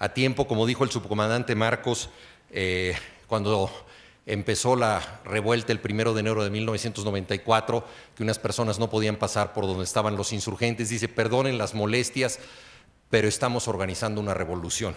a tiempo, como dijo el subcomandante Marcos eh, cuando empezó la revuelta el primero de enero de 1994, que unas personas no podían pasar por donde estaban los insurgentes. Dice, perdonen las molestias, pero estamos organizando una revolución.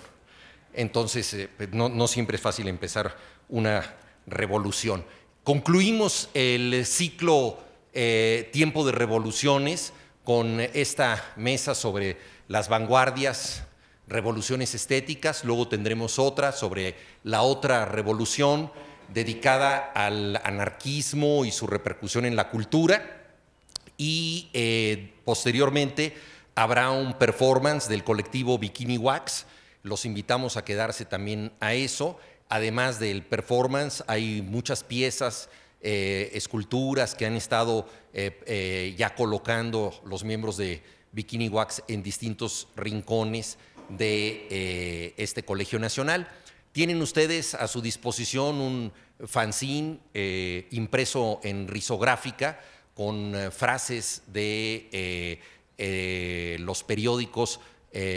Entonces, eh, pues, no, siempre es fácil empezar una revolución. Concluimos el ciclo eh, Tiempo de Revoluciones con esta mesa sobre las vanguardias, revoluciones estéticas, luego tendremos otra sobre la otra revolución dedicada al anarquismo y su repercusión en la cultura, y eh, posteriormente habrá un performance del colectivo Bikini Wax, los invitamos a quedarse también a eso, además del performance hay muchas piezas eh, esculturas que han estado eh, ya colocando los miembros de Bikini Wax en distintos rincones de eh, este Colegio Nacional. Tienen ustedes a su disposición un fanzine eh, impreso en risográfica con eh, frases de los periódicos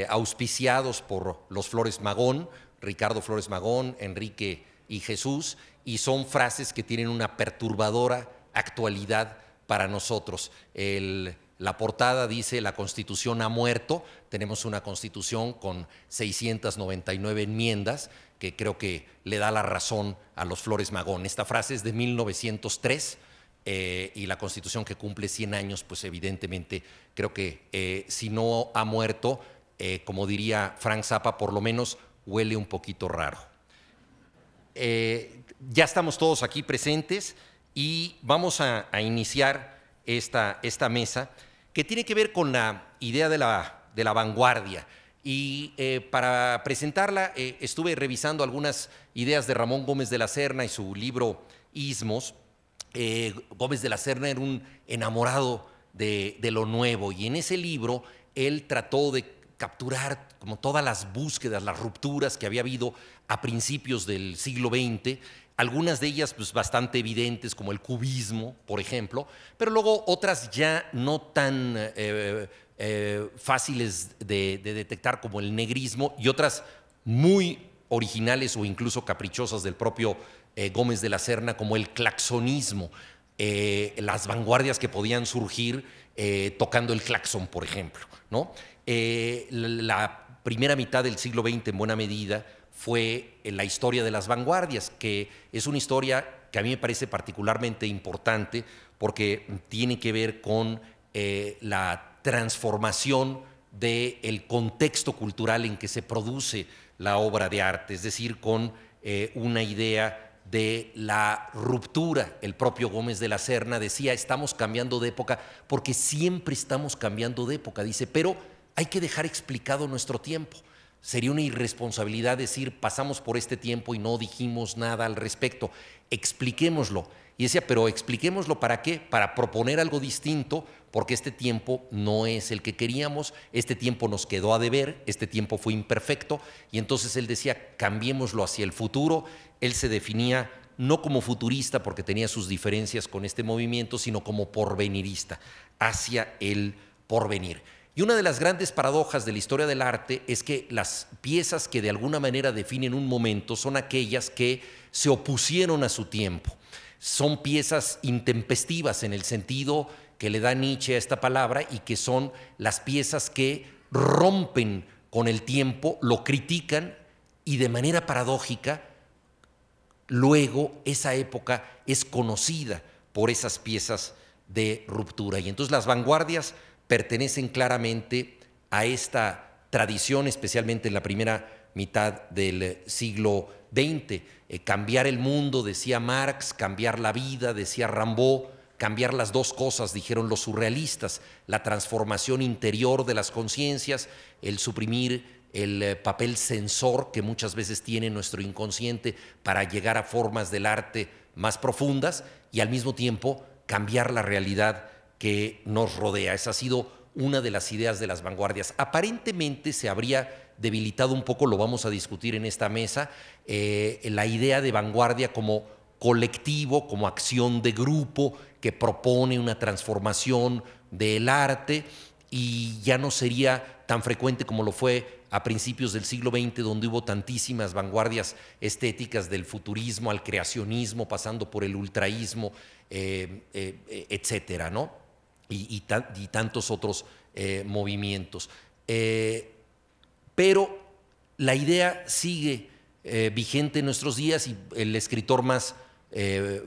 auspiciados por los Flores Magón, Ricardo Flores Magón, Enrique y Jesús, y son frases que tienen una perturbadora actualidad para nosotros. El la portada dice la constitución ha muerto, tenemos una constitución con 699 enmiendas que creo que le da la razón a los Flores Magón. Esta frase es de 1903 eh, y la constitución que cumple 100 años, pues evidentemente creo que eh, si no ha muerto, eh, como diría Frank Zappa, por lo menos huele un poquito raro. ya estamos todos aquí presentes y vamos a, a iniciar esta, esta mesa que tiene que ver con la idea de la, de la vanguardia. Y eh, para presentarla eh, estuve revisando algunas ideas de Ramón Gómez de la Serna y su libro Ismos. Eh, Gómez de la Serna era un enamorado de, de lo nuevo y en ese libro él trató de capturar como todas las búsquedas, las rupturas que había habido a principios del siglo XX algunas de ellas pues, bastante evidentes, como el cubismo, por ejemplo, pero luego otras ya no tan eh, eh, fáciles de, detectar, como el negrismo, y otras muy originales o incluso caprichosas del propio eh, Gómez de la Serna, como el claxonismo, las vanguardias que podían surgir tocando el claxon, por ejemplo. la primera mitad del siglo XX, en buena medida, fue la historia de las vanguardias, que es una historia que a mí me parece particularmente importante porque tiene que ver con eh, la transformación del contexto cultural en que se produce la obra de arte, es decir, con eh, una idea de la ruptura. El propio Gómez de la Serna decía, estamos cambiando de época, porque siempre estamos cambiando de época, dice, pero hay que dejar explicado nuestro tiempo. Sería una irresponsabilidad decir, pasamos por este tiempo y no dijimos nada al respecto. Expliquémoslo. Y decía, pero expliquémoslo para qué? Para proponer algo distinto, porque este tiempo no es el que queríamos, este tiempo nos quedó a deber, este tiempo fue imperfecto. Y entonces él decía, cambiémoslo hacia el futuro. Él se definía no como futurista, porque tenía sus diferencias con este movimiento, sino como porvenirista, hacia el porvenir. Y una de las grandes paradojas de la historia del arte es que las piezas que de alguna manera definen un momento son aquellas que se opusieron a su tiempo. Son piezas intempestivas en el sentido que le da Nietzsche a esta palabra y que son las piezas que rompen con el tiempo, lo critican y de manera paradójica, luego esa época es conocida por esas piezas de ruptura. Y entonces las vanguardias pertenecen claramente a esta tradición, especialmente en la primera mitad del eh, siglo XX. Eh, cambiar el mundo, decía Marx, cambiar la vida, decía Rambaud, cambiar las dos cosas, dijeron los surrealistas, la transformación interior de las conciencias, el suprimir el eh, papel sensor que muchas veces tiene nuestro inconsciente para llegar a formas del arte más profundas y al mismo tiempo cambiar la realidad que nos rodea. Esa ha sido una de las ideas de las vanguardias. Aparentemente se habría debilitado un poco, lo vamos a discutir en esta mesa, eh, la idea de vanguardia como colectivo, como acción de grupo que propone una transformación del arte y ya no sería tan frecuente como lo fue a principios del siglo XX, donde hubo tantísimas vanguardias estéticas del futurismo al creacionismo, pasando por el ultraísmo, eh, eh, etcétera, ¿no? y, tantos otros eh, movimientos. Eh, pero la idea sigue eh, vigente en nuestros días y el escritor más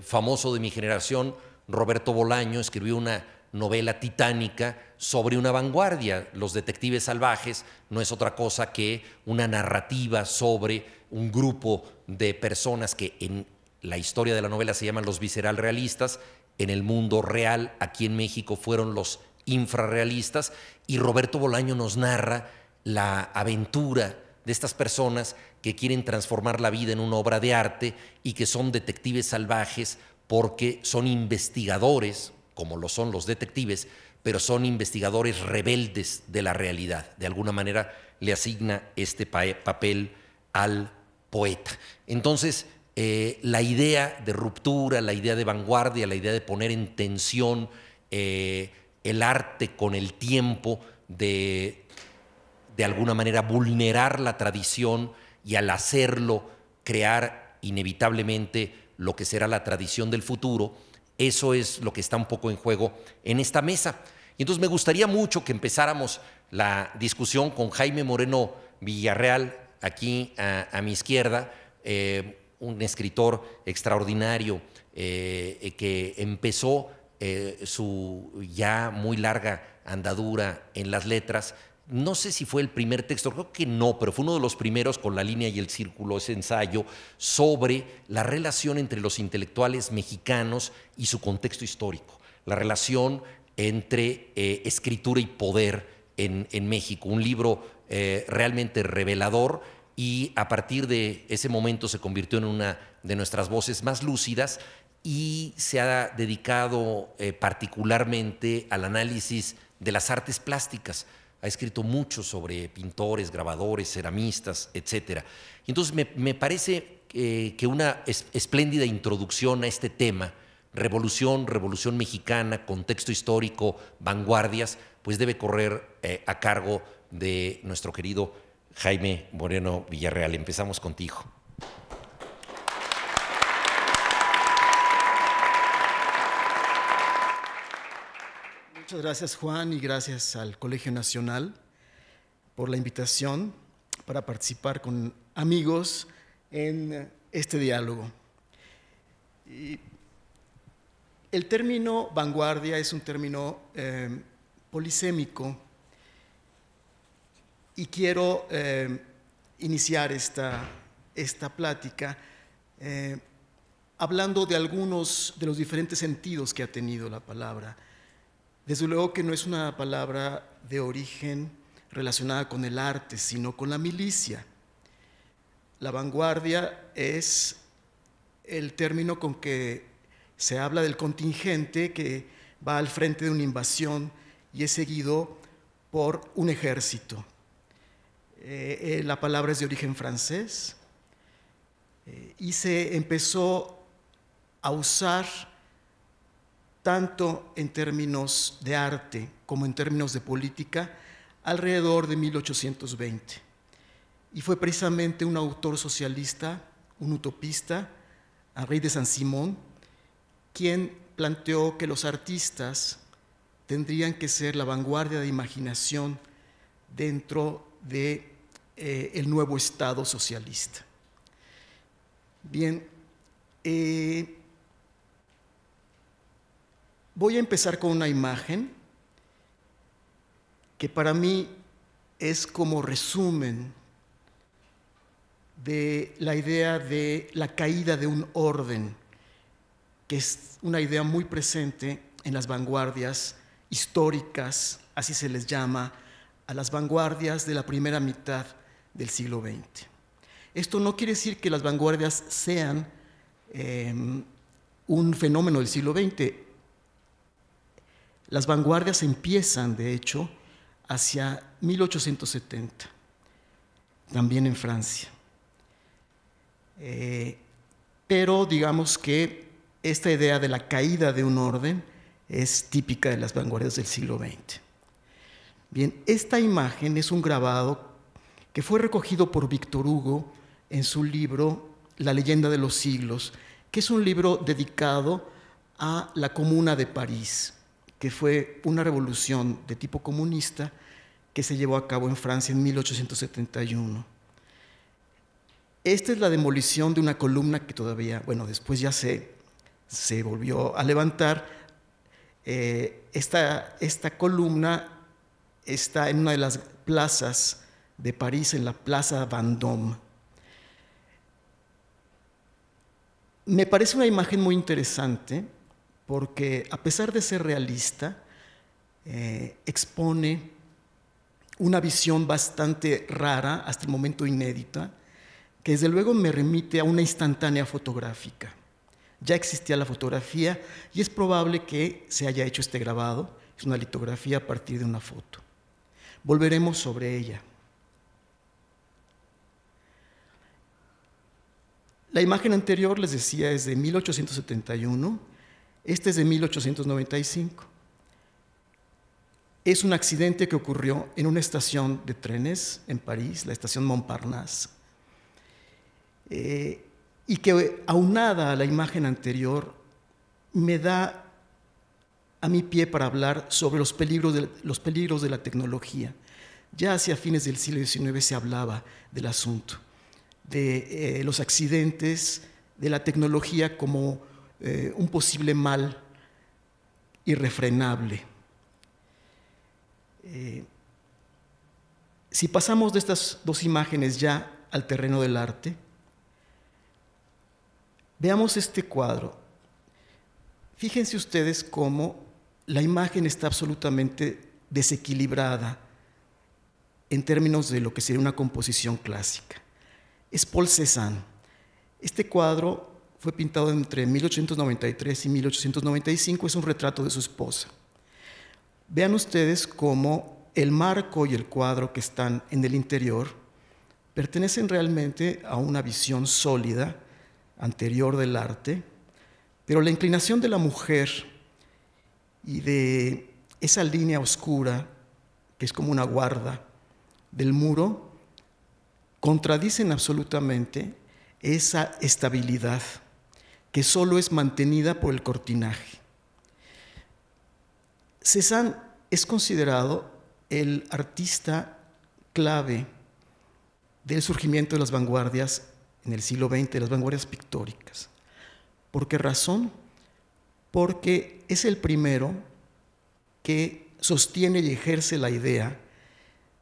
famoso de mi generación, Roberto Bolaño, escribió una novela titánica sobre una vanguardia. Los detectives salvajes no es otra cosa que una narrativa sobre un grupo de personas que en la historia de la novela se llaman los visceral realistas en el mundo real, aquí en México fueron los infrarrealistas, y Roberto Bolaño nos narra la aventura de estas personas que quieren transformar la vida en una obra de arte y que son detectives salvajes porque son investigadores, como lo son los detectives, pero son investigadores rebeldes de la realidad. De alguna manera le asigna este papel al poeta. Entonces, eh, la idea de ruptura, la idea de vanguardia, la idea de poner en tensión eh, el arte con el tiempo, de de alguna manera vulnerar la tradición y al hacerlo crear inevitablemente lo que será la tradición del futuro, eso es lo que está un poco en juego en esta mesa. Y entonces me gustaría mucho que empezáramos la discusión con Jaime Moreno Villarreal, aquí a, mi izquierda, eh, un escritor extraordinario eh, eh, que empezó eh, su ya muy larga andadura en las letras. No sé si fue el primer texto, creo que no, pero fue uno de los primeros con la línea y el círculo, ese ensayo, sobre la relación entre los intelectuales mexicanos y su contexto histórico, la relación entre escritura y poder en, en, México. Un libro realmente revelador y a partir de ese momento se convirtió en una de nuestras voces más lúcidas y se ha dedicado eh, particularmente al análisis de las artes plásticas. Ha escrito mucho sobre pintores, grabadores, ceramistas, etc. Entonces me, parece eh, que una espléndida introducción a este tema, revolución, revolución mexicana, contexto histórico, vanguardias, pues debe correr eh, a cargo de nuestro querido Jaime Moreno Villarreal. Empezamos contigo. Muchas gracias Juan y gracias al Colegio Nacional por la invitación para participar con amigos en este diálogo. el término vanguardia es un término eh, polisémico y quiero eh, iniciar esta, plática eh, hablando de algunos de los diferentes sentidos que ha tenido la palabra. Desde luego que no es una palabra de origen relacionada con el arte, sino con la milicia. La vanguardia es el término con que se habla del contingente que va al frente de una invasión y es seguido por un ejército. Eh, eh, la palabra es de origen francés, eh, y se empezó a usar tanto en términos de arte como en términos de política alrededor de 1820. Y fue precisamente un autor socialista, un utopista, Henri de saint Simón, quien planteó que los artistas tendrían que ser la vanguardia de imaginación dentro del de, eh, el nuevo Estado socialista. Bien, eh, voy a empezar con una imagen que para mí es como resumen de la idea de la caída de un orden, que es una idea muy presente en las vanguardias históricas, así se les llama, a las vanguardias de la primera mitad del siglo XX. Esto no quiere decir que las vanguardias sean em, un fenómeno del siglo XX. Las vanguardias empiezan, de hecho, hacia 1870, también en Francia. Eh, pero digamos que esta idea de la caída de un orden es típica de las vanguardias del siglo XX. Bien, esta imagen es un grabado que fue recogido por Víctor Hugo en su libro La leyenda de los siglos, que es un libro dedicado a la Comuna de París, que fue una revolución de tipo comunista que se llevó a cabo en Francia en 1871. Esta es la demolición de una columna que todavía, bueno, después ya se, se volvió a levantar. Eh, esta, esta columna está en una de las plazas de París, en la Plaza Vendôme. Me parece una imagen muy interesante porque a pesar de ser realista, eh, expone una visión bastante rara, hasta el momento inédita, que desde luego me remite a una instantánea fotográfica. Ya existía la fotografía y es probable que se haya hecho este grabado, es una litografía a partir de una foto. Volveremos sobre ella. La imagen anterior, les decía, es de 1871, Esta es de 1895. Es un accidente que ocurrió en una estación de trenes en París, la estación Montparnasse, eh, y que aunada a la imagen anterior me da a mi pie para hablar sobre los peligros de, los peligros de la tecnología. Ya hacia fines del siglo XIX se hablaba del asunto, de eh, los accidentes, de la tecnología como eh, un posible mal irrefrenable. Eh, si pasamos de estas dos imágenes ya al terreno del arte, veamos este cuadro. Fíjense ustedes cómo la imagen está absolutamente desequilibrada en términos de lo que sería una composición clásica. Es Paul Cézanne. Este cuadro fue pintado entre 1893 y 1895, es un retrato de su esposa. Vean ustedes cómo el marco y el cuadro que están en el interior pertenecen realmente a una visión sólida anterior del arte, pero la inclinación de la mujer y de esa línea oscura, que es como una guarda del muro, contradicen absolutamente esa estabilidad que solo es mantenida por el cortinaje. Cézanne es considerado el artista clave del surgimiento de las vanguardias en el siglo XX, las vanguardias pictóricas. ¿Por qué razón? porque es el primero que sostiene y ejerce la idea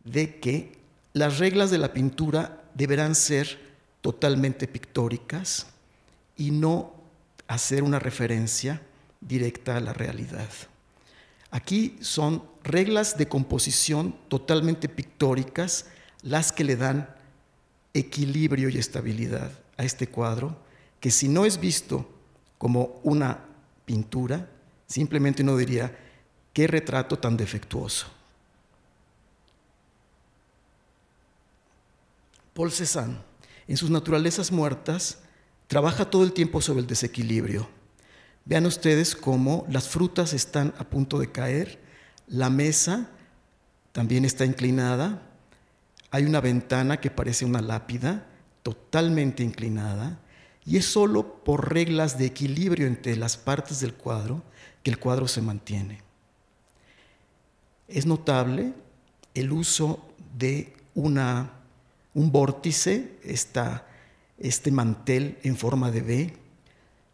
de que las reglas de la pintura deberán ser totalmente pictóricas y no hacer una referencia directa a la realidad. Aquí son reglas de composición totalmente pictóricas las que le dan equilibrio y estabilidad a este cuadro, que si no es visto como una pintura, simplemente uno diría, qué retrato tan defectuoso. Paul Cézanne, en sus naturalezas muertas, trabaja todo el tiempo sobre el desequilibrio. Vean ustedes cómo las frutas están a punto de caer, la mesa también está inclinada, hay una ventana que parece una lápida, totalmente inclinada, y es solo por reglas de equilibrio entre las partes del cuadro que el cuadro se mantiene. Es notable el uso de un vórtice, este mantel en forma de B,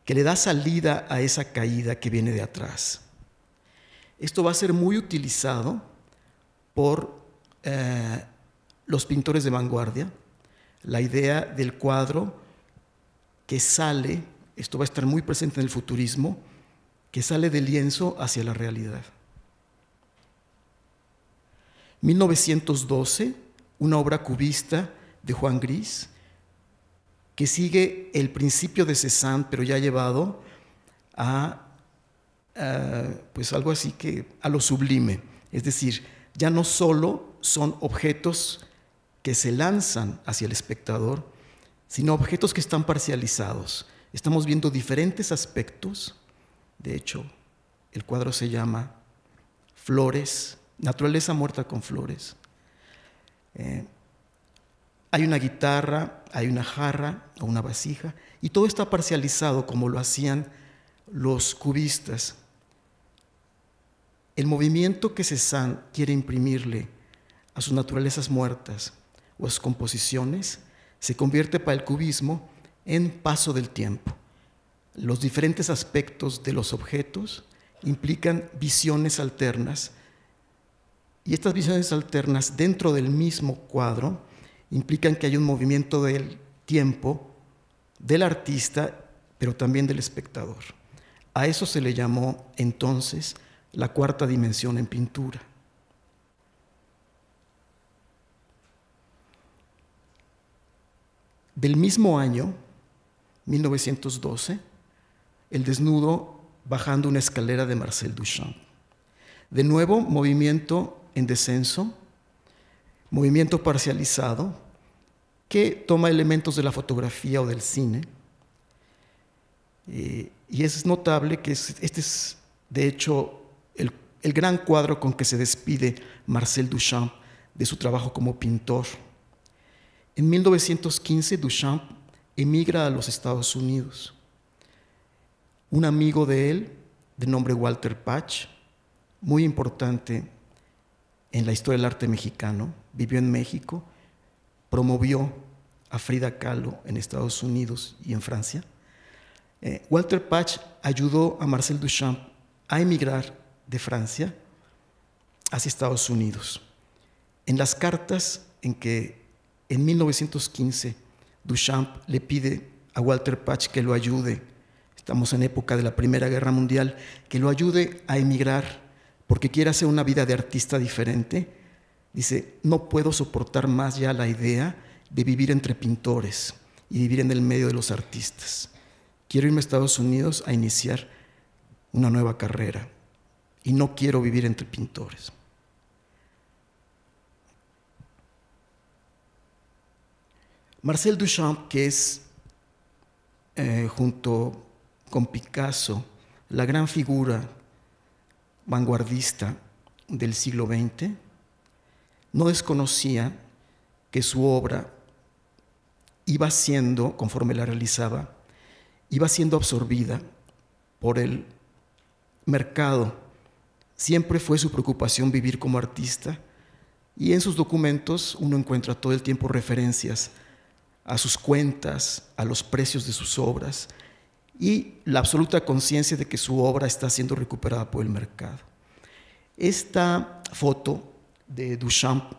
que le da salida a esa caída que viene de atrás. Esto va a ser muy utilizado por eh, los pintores de vanguardia, la idea del cuadro que sale, esto va a estar muy presente en el futurismo, que sale del lienzo hacia la realidad. 1912, una obra cubista de Juan Gris, que sigue el principio de Cézanne, pero ya llevado a, a, pues algo así que a lo sublime. Es decir, ya no solo son objetos que se lanzan hacia el espectador, sino objetos que están parcializados. Estamos viendo diferentes aspectos. De hecho, el cuadro se llama Flores, Naturaleza Muerta con Flores. Eh, hay una guitarra, hay una jarra o una vasija, y todo está parcializado como lo hacían los cubistas. El movimiento que Cézanne quiere imprimirle a sus naturalezas muertas o a sus composiciones se convierte para el cubismo en paso del tiempo. Los diferentes aspectos de los objetos implican visiones alternas y estas visiones alternas dentro del mismo cuadro implican que hay un movimiento del tiempo del artista, pero también del espectador. A eso se le llamó entonces la cuarta dimensión en pintura. del mismo año, 1912, El desnudo bajando una escalera de Marcel Duchamp. De nuevo, movimiento en descenso, movimiento parcializado, que toma elementos de la fotografía o del cine. Eh, y es notable que este es, de hecho, el gran cuadro con que se despide Marcel Duchamp de su trabajo como pintor en 1915, Duchamp emigra a los Estados Unidos. Un amigo de él, de nombre Walter Patch, muy importante en la historia del arte mexicano, vivió en México, promovió a Frida Kahlo en Estados Unidos y en Francia. Eh, Walter Patch ayudó a Marcel Duchamp a emigrar de Francia hacia Estados Unidos. En las cartas en que en 1915, Duchamp le pide a Walter Patch que lo ayude, estamos en época de la Primera Guerra Mundial, que lo ayude a emigrar porque quiere hacer una vida de artista diferente. Dice, no puedo soportar más ya la idea de vivir entre pintores y vivir en el medio de los artistas. Quiero irme a Estados Unidos a iniciar una nueva carrera y no quiero vivir entre pintores. Marcel Duchamp, que es eh, junto con Picasso la gran figura vanguardista del siglo XX, no desconocía que su obra iba siendo, conforme la realizaba, iba siendo absorbida por el mercado. Siempre fue su preocupación vivir como artista y en sus documentos uno encuentra todo el tiempo referencias a sus cuentas, a los precios de sus obras y la absoluta conciencia de que su obra está siendo recuperada por el mercado. Esta foto de Duchamp,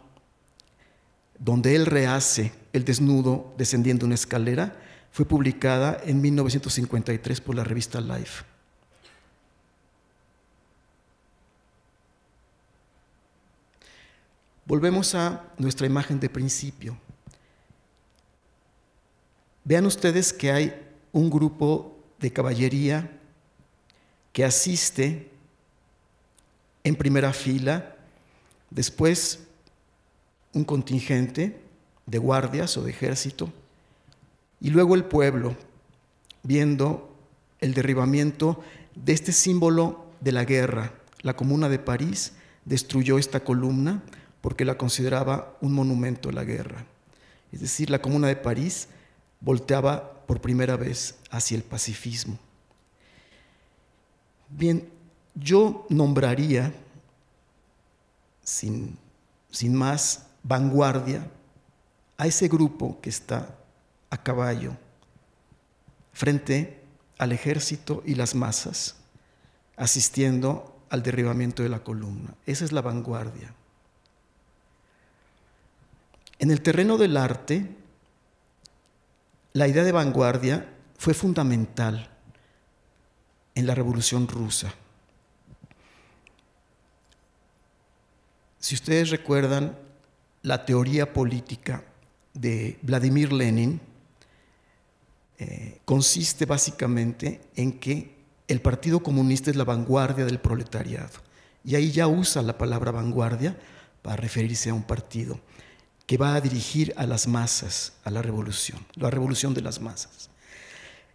donde él rehace el desnudo descendiendo una escalera, fue publicada en 1953 por la revista Life. Volvemos a nuestra imagen de principio. Vean ustedes que hay un grupo de caballería que asiste en primera fila, después un contingente de guardias o de ejército, y luego el pueblo, viendo el derribamiento de este símbolo de la guerra. La Comuna de París destruyó esta columna porque la consideraba un monumento a la guerra. Es decir, la Comuna de París volteaba por primera vez hacia el pacifismo. Bien, yo nombraría, sin, sin más vanguardia, a ese grupo que está a caballo frente al ejército y las masas, asistiendo al derribamiento de la columna. Esa es la vanguardia. En el terreno del arte, la idea de vanguardia fue fundamental en la Revolución Rusa. Si ustedes recuerdan la teoría política de Vladimir Lenin, eh, consiste básicamente en que el Partido Comunista es la vanguardia del proletariado. Y ahí ya usa la palabra vanguardia para referirse a un partido que va a dirigir a las masas, a la revolución, la revolución de las masas.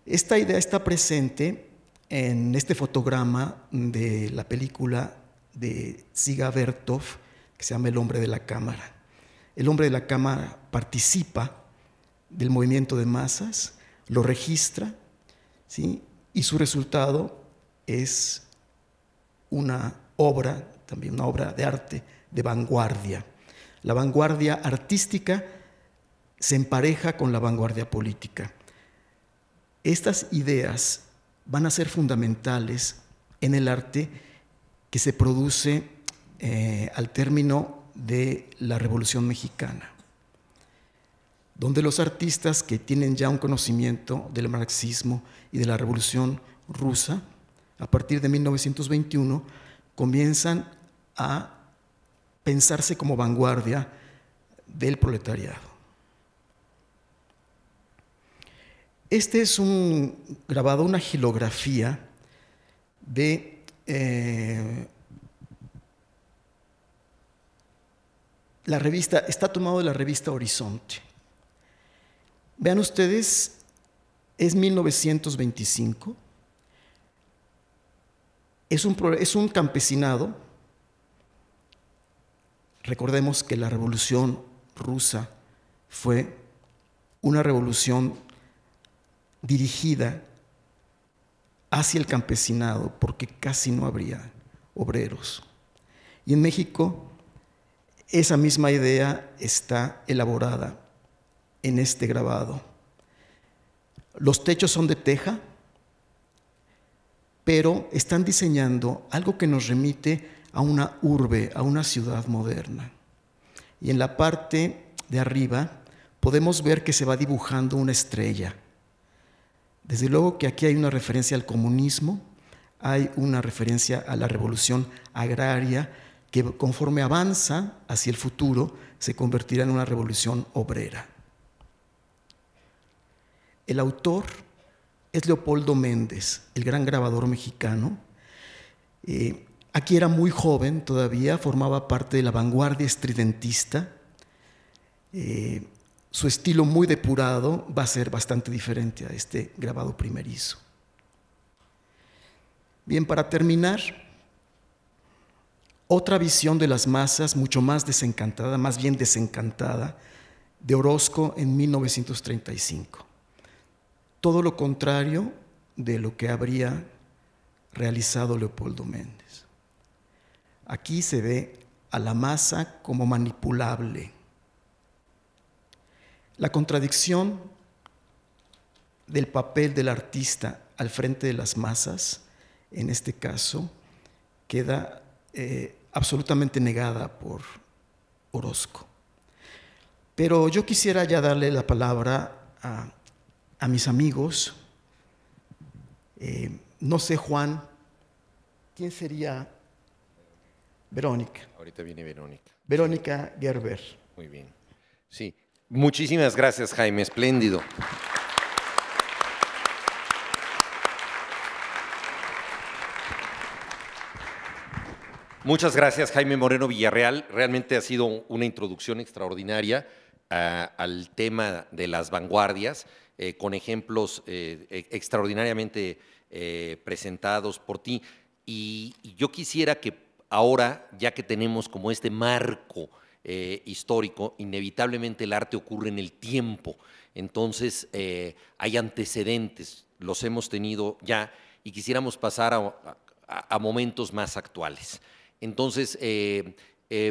Esta idea está presente en este fotograma de la película de Siga Bertov, que se llama El hombre de la cámara. El hombre de la cámara participa del movimiento de masas, lo registra, ¿sí? y su resultado es una obra, también una obra de arte de vanguardia. La vanguardia artística se empareja con la vanguardia política. Estas ideas van a ser fundamentales en el arte que se produce eh, al término de la Revolución Mexicana, donde los artistas que tienen ya un conocimiento del marxismo y de la Revolución rusa, a partir de 1921, comienzan a pensarse como vanguardia del proletariado. Este es un grabado, una gilografía de eh, la revista, está tomado de la revista Horizonte. Vean ustedes, es 1925, es un campesinado Recordemos que la revolución rusa fue una revolución dirigida hacia el campesinado porque casi no habría obreros. Y en México esa misma idea está elaborada en este grabado. Los techos son de teja, pero están diseñando algo que nos remite a una urbe, a una ciudad moderna. Y en la parte de arriba podemos ver que se va dibujando una estrella. Desde luego que aquí hay una referencia al comunismo, hay una referencia a la revolución agraria que conforme avanza hacia el futuro se convertirá en una revolución obrera. El autor es Leopoldo Méndez, el gran grabador mexicano. Eh, Aquí era muy joven todavía, formaba parte de la vanguardia estridentista. Eh, su estilo muy depurado va a ser bastante diferente a este grabado primerizo. Bien, para terminar, otra visión de las masas, mucho más desencantada, más bien desencantada, de Orozco en 1935. Todo lo contrario de lo que habría realizado Leopoldo Méndez. Aquí se ve a la masa como manipulable. La contradicción del papel del artista al frente de las masas, en este caso, queda eh, absolutamente negada por Orozco. Pero yo quisiera ya darle la palabra a, mis amigos. Eh, no sé, Juan, ¿quién sería Verónica. Ahorita viene Verónica. Verónica Gerber. Muy bien. Sí. Muchísimas gracias, Jaime. Espléndido. Muchas gracias, Jaime Moreno Villarreal. Realmente ha sido una introducción extraordinaria ah, al tema de las vanguardias, eh, con ejemplos eh, e, extraordinariamente eh, presentados por ti. y yo quisiera que ahora, ya que tenemos como este marco eh, histórico, inevitablemente el arte ocurre en el tiempo. Entonces, eh, hay antecedentes, los hemos tenido ya, y quisiéramos pasar a, momentos más actuales. Entonces, eh,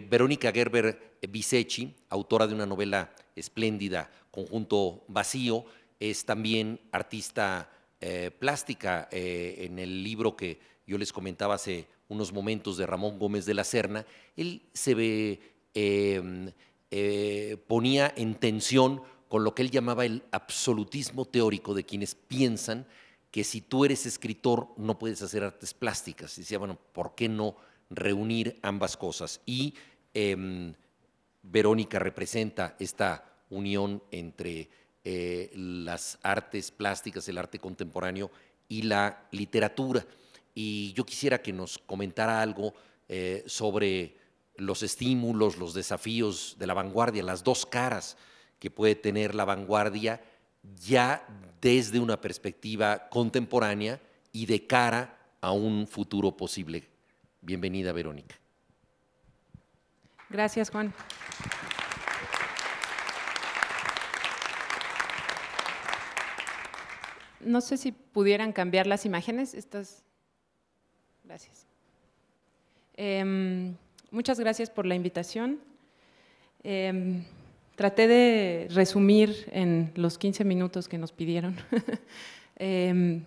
Verónica Gerber Bisechi, autora de una novela espléndida, Conjunto Vacío, es también artista eh, plástica eh, en el libro que yo les comentaba hace unos momentos de Ramón Gómez de la Serna, él se ve, em, eh, ponía en tensión con lo que él llamaba el absolutismo teórico de quienes piensan que si tú eres escritor no puedes hacer artes plásticas. Y decía, bueno, ¿por qué no reunir ambas cosas? Y em, Verónica representa esta unión entre eh, las artes plásticas, el arte contemporáneo y la literatura. Y yo quisiera que nos comentara algo eh, sobre los estímulos, los desafíos de la vanguardia, las dos caras que puede tener la vanguardia ya desde una perspectiva contemporánea y de cara a un futuro posible. Bienvenida, Verónica. Gracias, Juan. No sé si pudieran cambiar las imágenes. Estas. Gracias. Em, muchas gracias por la invitación. Em, traté de resumir en los 15 minutos que nos pidieron em,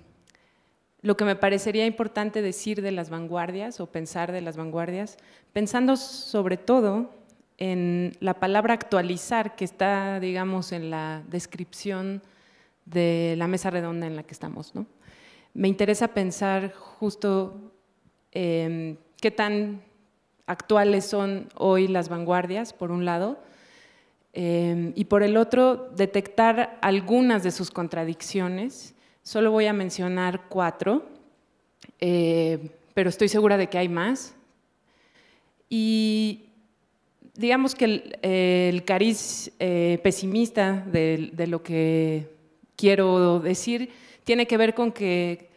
lo que me parecería importante decir de las vanguardias o pensar de las vanguardias, pensando sobre todo en la palabra actualizar que está, digamos, en la descripción de la mesa redonda en la que estamos. ¿no? Me interesa pensar justo em, qué tan actuales son hoy las vanguardias, por un lado, em, y por el otro, detectar algunas de sus contradicciones. Solo voy a mencionar cuatro, eh, pero estoy segura de que hay más. Y digamos que el, cariz eh, pesimista de, lo que quiero decir tiene que ver con que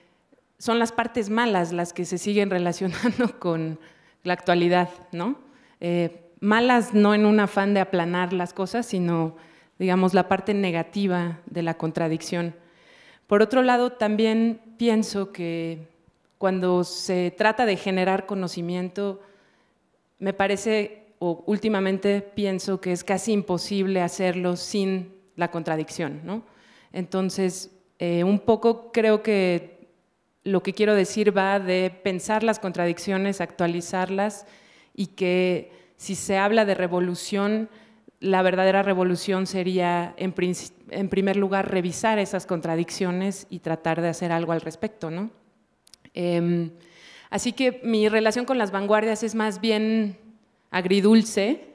son las partes malas las que se siguen relacionando con la actualidad, ¿no? Eh, malas no en un afán de aplanar las cosas, sino, digamos, la parte negativa de la contradicción. Por otro lado, también pienso que cuando se trata de generar conocimiento, me parece, o últimamente pienso que es casi imposible hacerlo sin la contradicción, ¿no? Entonces, eh, un poco creo que lo que quiero decir va de pensar las contradicciones, actualizarlas y que si se habla de revolución, la verdadera revolución sería, en, primer lugar, revisar esas contradicciones y tratar de hacer algo al respecto. Em, así que mi relación con las vanguardias es más bien agridulce.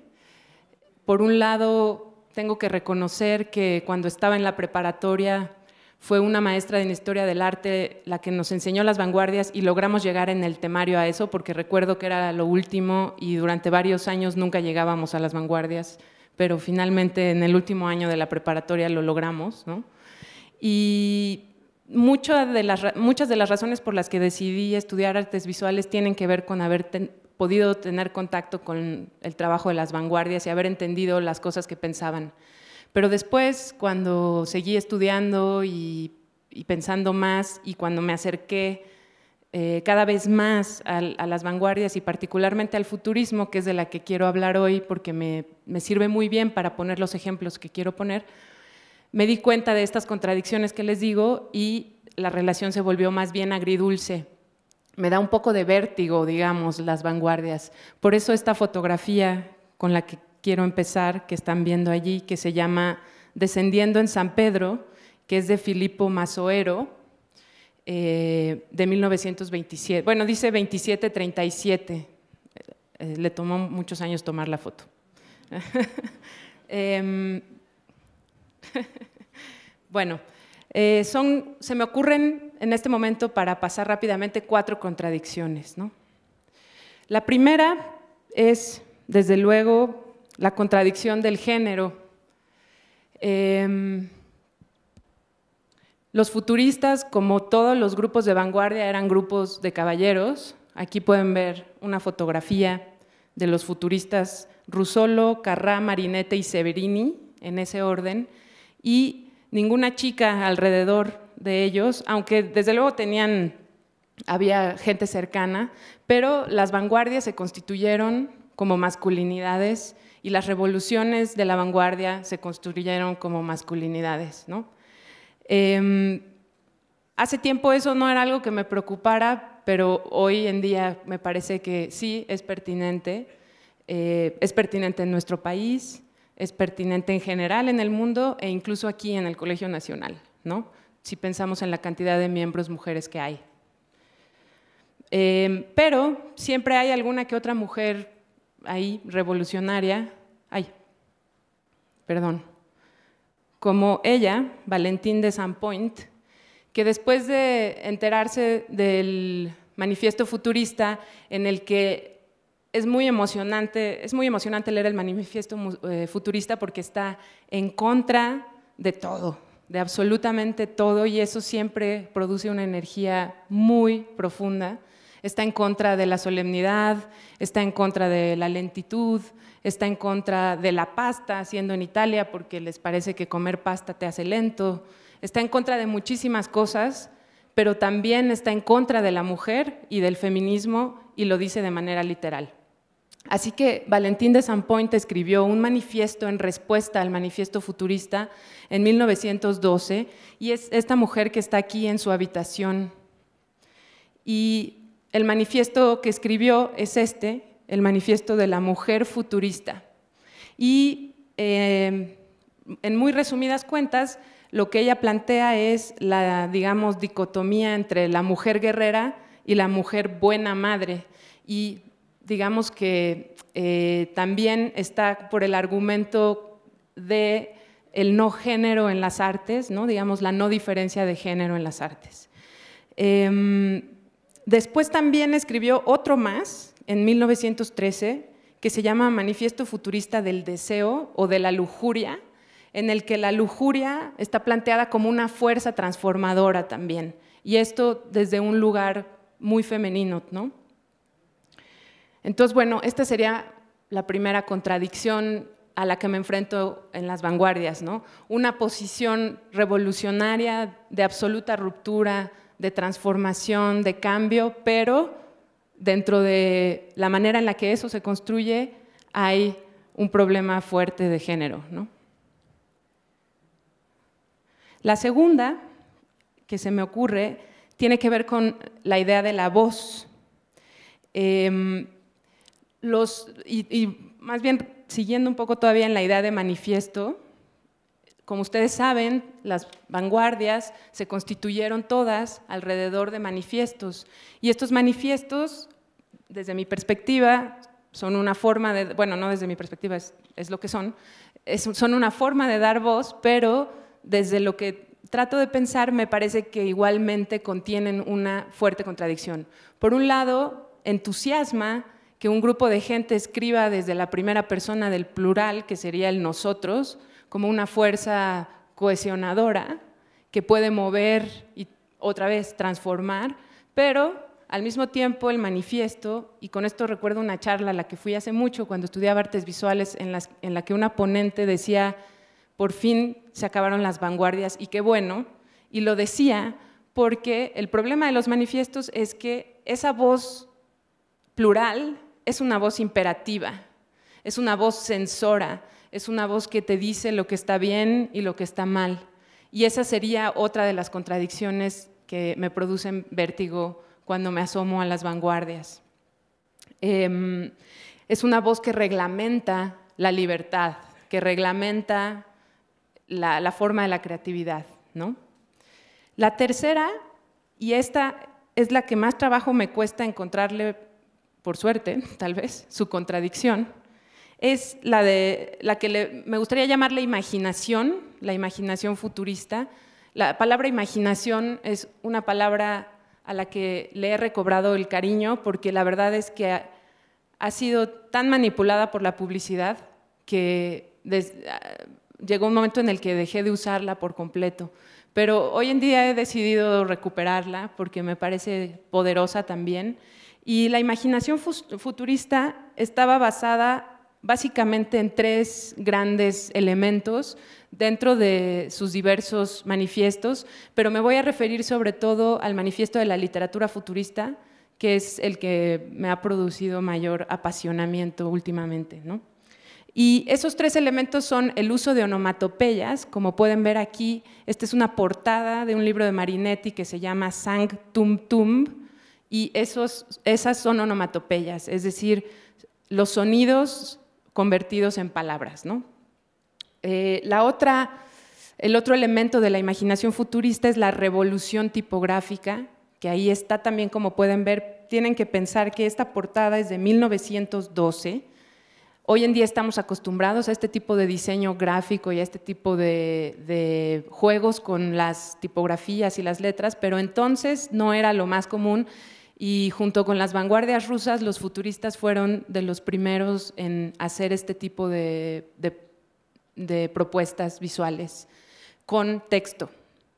Por un lado, tengo que reconocer que cuando estaba en la preparatoria fue una maestra en historia del arte la que nos enseñó las vanguardias y logramos llegar en el temario a eso, porque recuerdo que era lo último y durante varios años nunca llegábamos a las vanguardias, pero finalmente en el último año de la preparatoria lo logramos. Y de las, muchas de las razones por las que decidí estudiar artes visuales tienen que ver con haber podido tener contacto con el trabajo de las vanguardias y haber entendido las cosas que pensaban. Pero después, cuando seguí estudiando y, pensando más y cuando me acerqué eh, cada vez más a, las vanguardias y particularmente al futurismo, que es de la que quiero hablar hoy porque me sirve muy bien para poner los ejemplos que quiero poner, me di cuenta de estas contradicciones que les digo y la relación se volvió más bien agridulce me da un poco de vértigo, digamos, las vanguardias. Por eso esta fotografía con la que quiero empezar, que están viendo allí, que se llama Descendiendo en San Pedro, que es de Filippo Mazoero, eh, de 1927. Bueno, dice 2737. Eh, le tomó muchos años tomar la foto. Em, bueno. Eh, se me ocurren en este momento para pasar rápidamente cuatro contradicciones. ¿no? La primera es, desde luego, la contradicción del género. Em, los futuristas, como todos los grupos de vanguardia, eran grupos de caballeros. Aquí pueden ver una fotografía de los futuristas Rusolo Carrá, Marinette y Severini, en ese orden. Y ninguna chica alrededor de ellos, aunque desde luego tenían, había gente cercana, pero las vanguardias se constituyeron como masculinidades y las revoluciones de la vanguardia se construyeron como masculinidades. ¿no? Em, hace tiempo eso no era algo que me preocupara, pero hoy en día me parece que sí es pertinente, eh, es pertinente en nuestro país es pertinente en general en el mundo e incluso aquí en el Colegio Nacional, ¿no? si pensamos en la cantidad de miembros mujeres que hay. Em, pero siempre hay alguna que otra mujer ahí revolucionaria, ay, perdón, como ella, Valentín de Point, que después de enterarse del manifiesto futurista en el que es muy emocionante, es muy emocionante leer el manifiesto eh, futurista porque está en contra de todo, de absolutamente todo y eso siempre produce una energía muy profunda. Está en contra de la solemnidad, está en contra de la lentitud, está en contra de la pasta, siendo en Italia porque les parece que comer pasta te hace lento, está en contra de muchísimas cosas, pero también está en contra de la mujer y del feminismo y lo dice de manera literal. Así que Valentín de Pointe escribió un manifiesto en respuesta al manifiesto futurista en 1912 y es esta mujer que está aquí en su habitación. Y el manifiesto que escribió es este, el manifiesto de la mujer futurista. Y eh, en muy resumidas cuentas, lo que ella plantea es la, digamos, dicotomía entre la mujer guerrera y la mujer buena madre. Y digamos que eh, también está por el argumento de el no género en las artes, digamos la no diferencia de género en las artes. Em, después también escribió otro más, en 1913, que se llama Manifiesto Futurista del Deseo o de la Lujuria, en el que la lujuria está planteada como una fuerza transformadora también, y esto desde un lugar muy femenino, ¿no? Entonces, bueno, esta sería la primera contradicción a la que me enfrento en las vanguardias, ¿no? Una posición revolucionaria de absoluta ruptura, de transformación, de cambio, pero dentro de la manera en la que eso se construye hay un problema fuerte de género, La segunda que se me ocurre tiene que ver con la idea de la voz. Em, y, más bien siguiendo un poco todavía en la idea de manifiesto, como ustedes saben, las vanguardias se constituyeron todas alrededor de manifiestos. Y estos manifiestos, desde mi perspectiva, son una forma de, bueno, no desde mi perspectiva, es, lo que son, son una forma de dar voz, pero desde lo que trato de pensar, me parece que igualmente contienen una fuerte contradicción. Por un lado, entusiasma que un grupo de gente escriba desde la primera persona del plural, que sería el nosotros, como una fuerza cohesionadora que puede mover y otra vez transformar, pero al mismo tiempo el manifiesto, y con esto recuerdo una charla a la que fui hace mucho cuando estudiaba artes visuales, en, en la que una ponente decía, por fin se acabaron las vanguardias y qué bueno, y lo decía porque el problema de los manifiestos es que esa voz plural es una voz imperativa, es una voz censora, es una voz que te dice lo que está bien y lo que está mal. Y esa sería otra de las contradicciones que me producen vértigo cuando me asomo a las vanguardias. Em, es una voz que reglamenta la libertad, que reglamenta la, la forma de la creatividad. ¿no? La tercera, y esta es la que más trabajo me cuesta encontrarle por suerte, tal vez, su contradicción, es la, de, la que me gustaría llamar la imaginación, la imaginación futurista. La palabra imaginación es una palabra a la que le he recobrado el cariño porque la verdad es que ha, sido tan manipulada por la publicidad que ah, llegó un momento en el que dejé de usarla por completo. Pero hoy en día he decidido recuperarla porque me parece poderosa también y la imaginación futurista estaba basada básicamente en tres grandes elementos dentro de sus diversos manifiestos, pero me voy a referir sobre todo al manifiesto de la literatura futurista, que es el que me ha producido mayor apasionamiento últimamente. Y esos tres elementos son el uso de onomatopeyas, como pueden ver aquí, esta es una portada de un libro de Marinetti que se llama Sang Tum Tum, y esos, esas son onomatopeyas, es decir, los sonidos convertidos en palabras. ¿no? Eh, la otra, el otro elemento de la imaginación futurista es la revolución tipográfica, que ahí está también, como pueden ver, tienen que pensar que esta portada es de 1912. Hoy en día estamos acostumbrados a este tipo de diseño gráfico y a este tipo de, de juegos con las tipografías y las letras, pero entonces no era lo más común y junto con las vanguardias rusas, los futuristas fueron de los primeros en hacer este tipo de, propuestas visuales con texto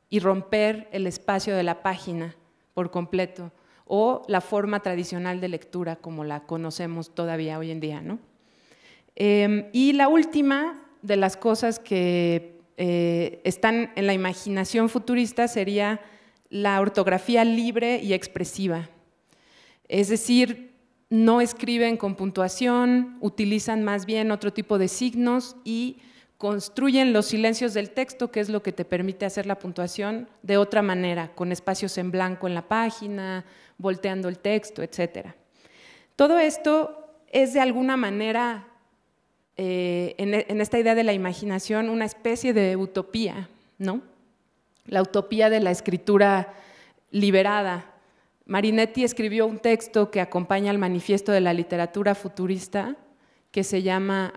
y romper el espacio de la página por completo o la forma tradicional de lectura como la conocemos todavía hoy en día. Em, y la última de las cosas que eh, están en la imaginación futurista sería la ortografía libre y expresiva. Es decir, no escriben con puntuación, utilizan más bien otro tipo de signos y construyen los silencios del texto, que es lo que te permite hacer la puntuación de otra manera, con espacios en blanco en la página, volteando el texto, etc. Todo esto es de alguna manera, eh, en, en esta idea de la imaginación, una especie de utopía, ¿no? La utopía de la escritura liberada, Marinetti escribió un texto que acompaña al manifiesto de la literatura futurista que se llama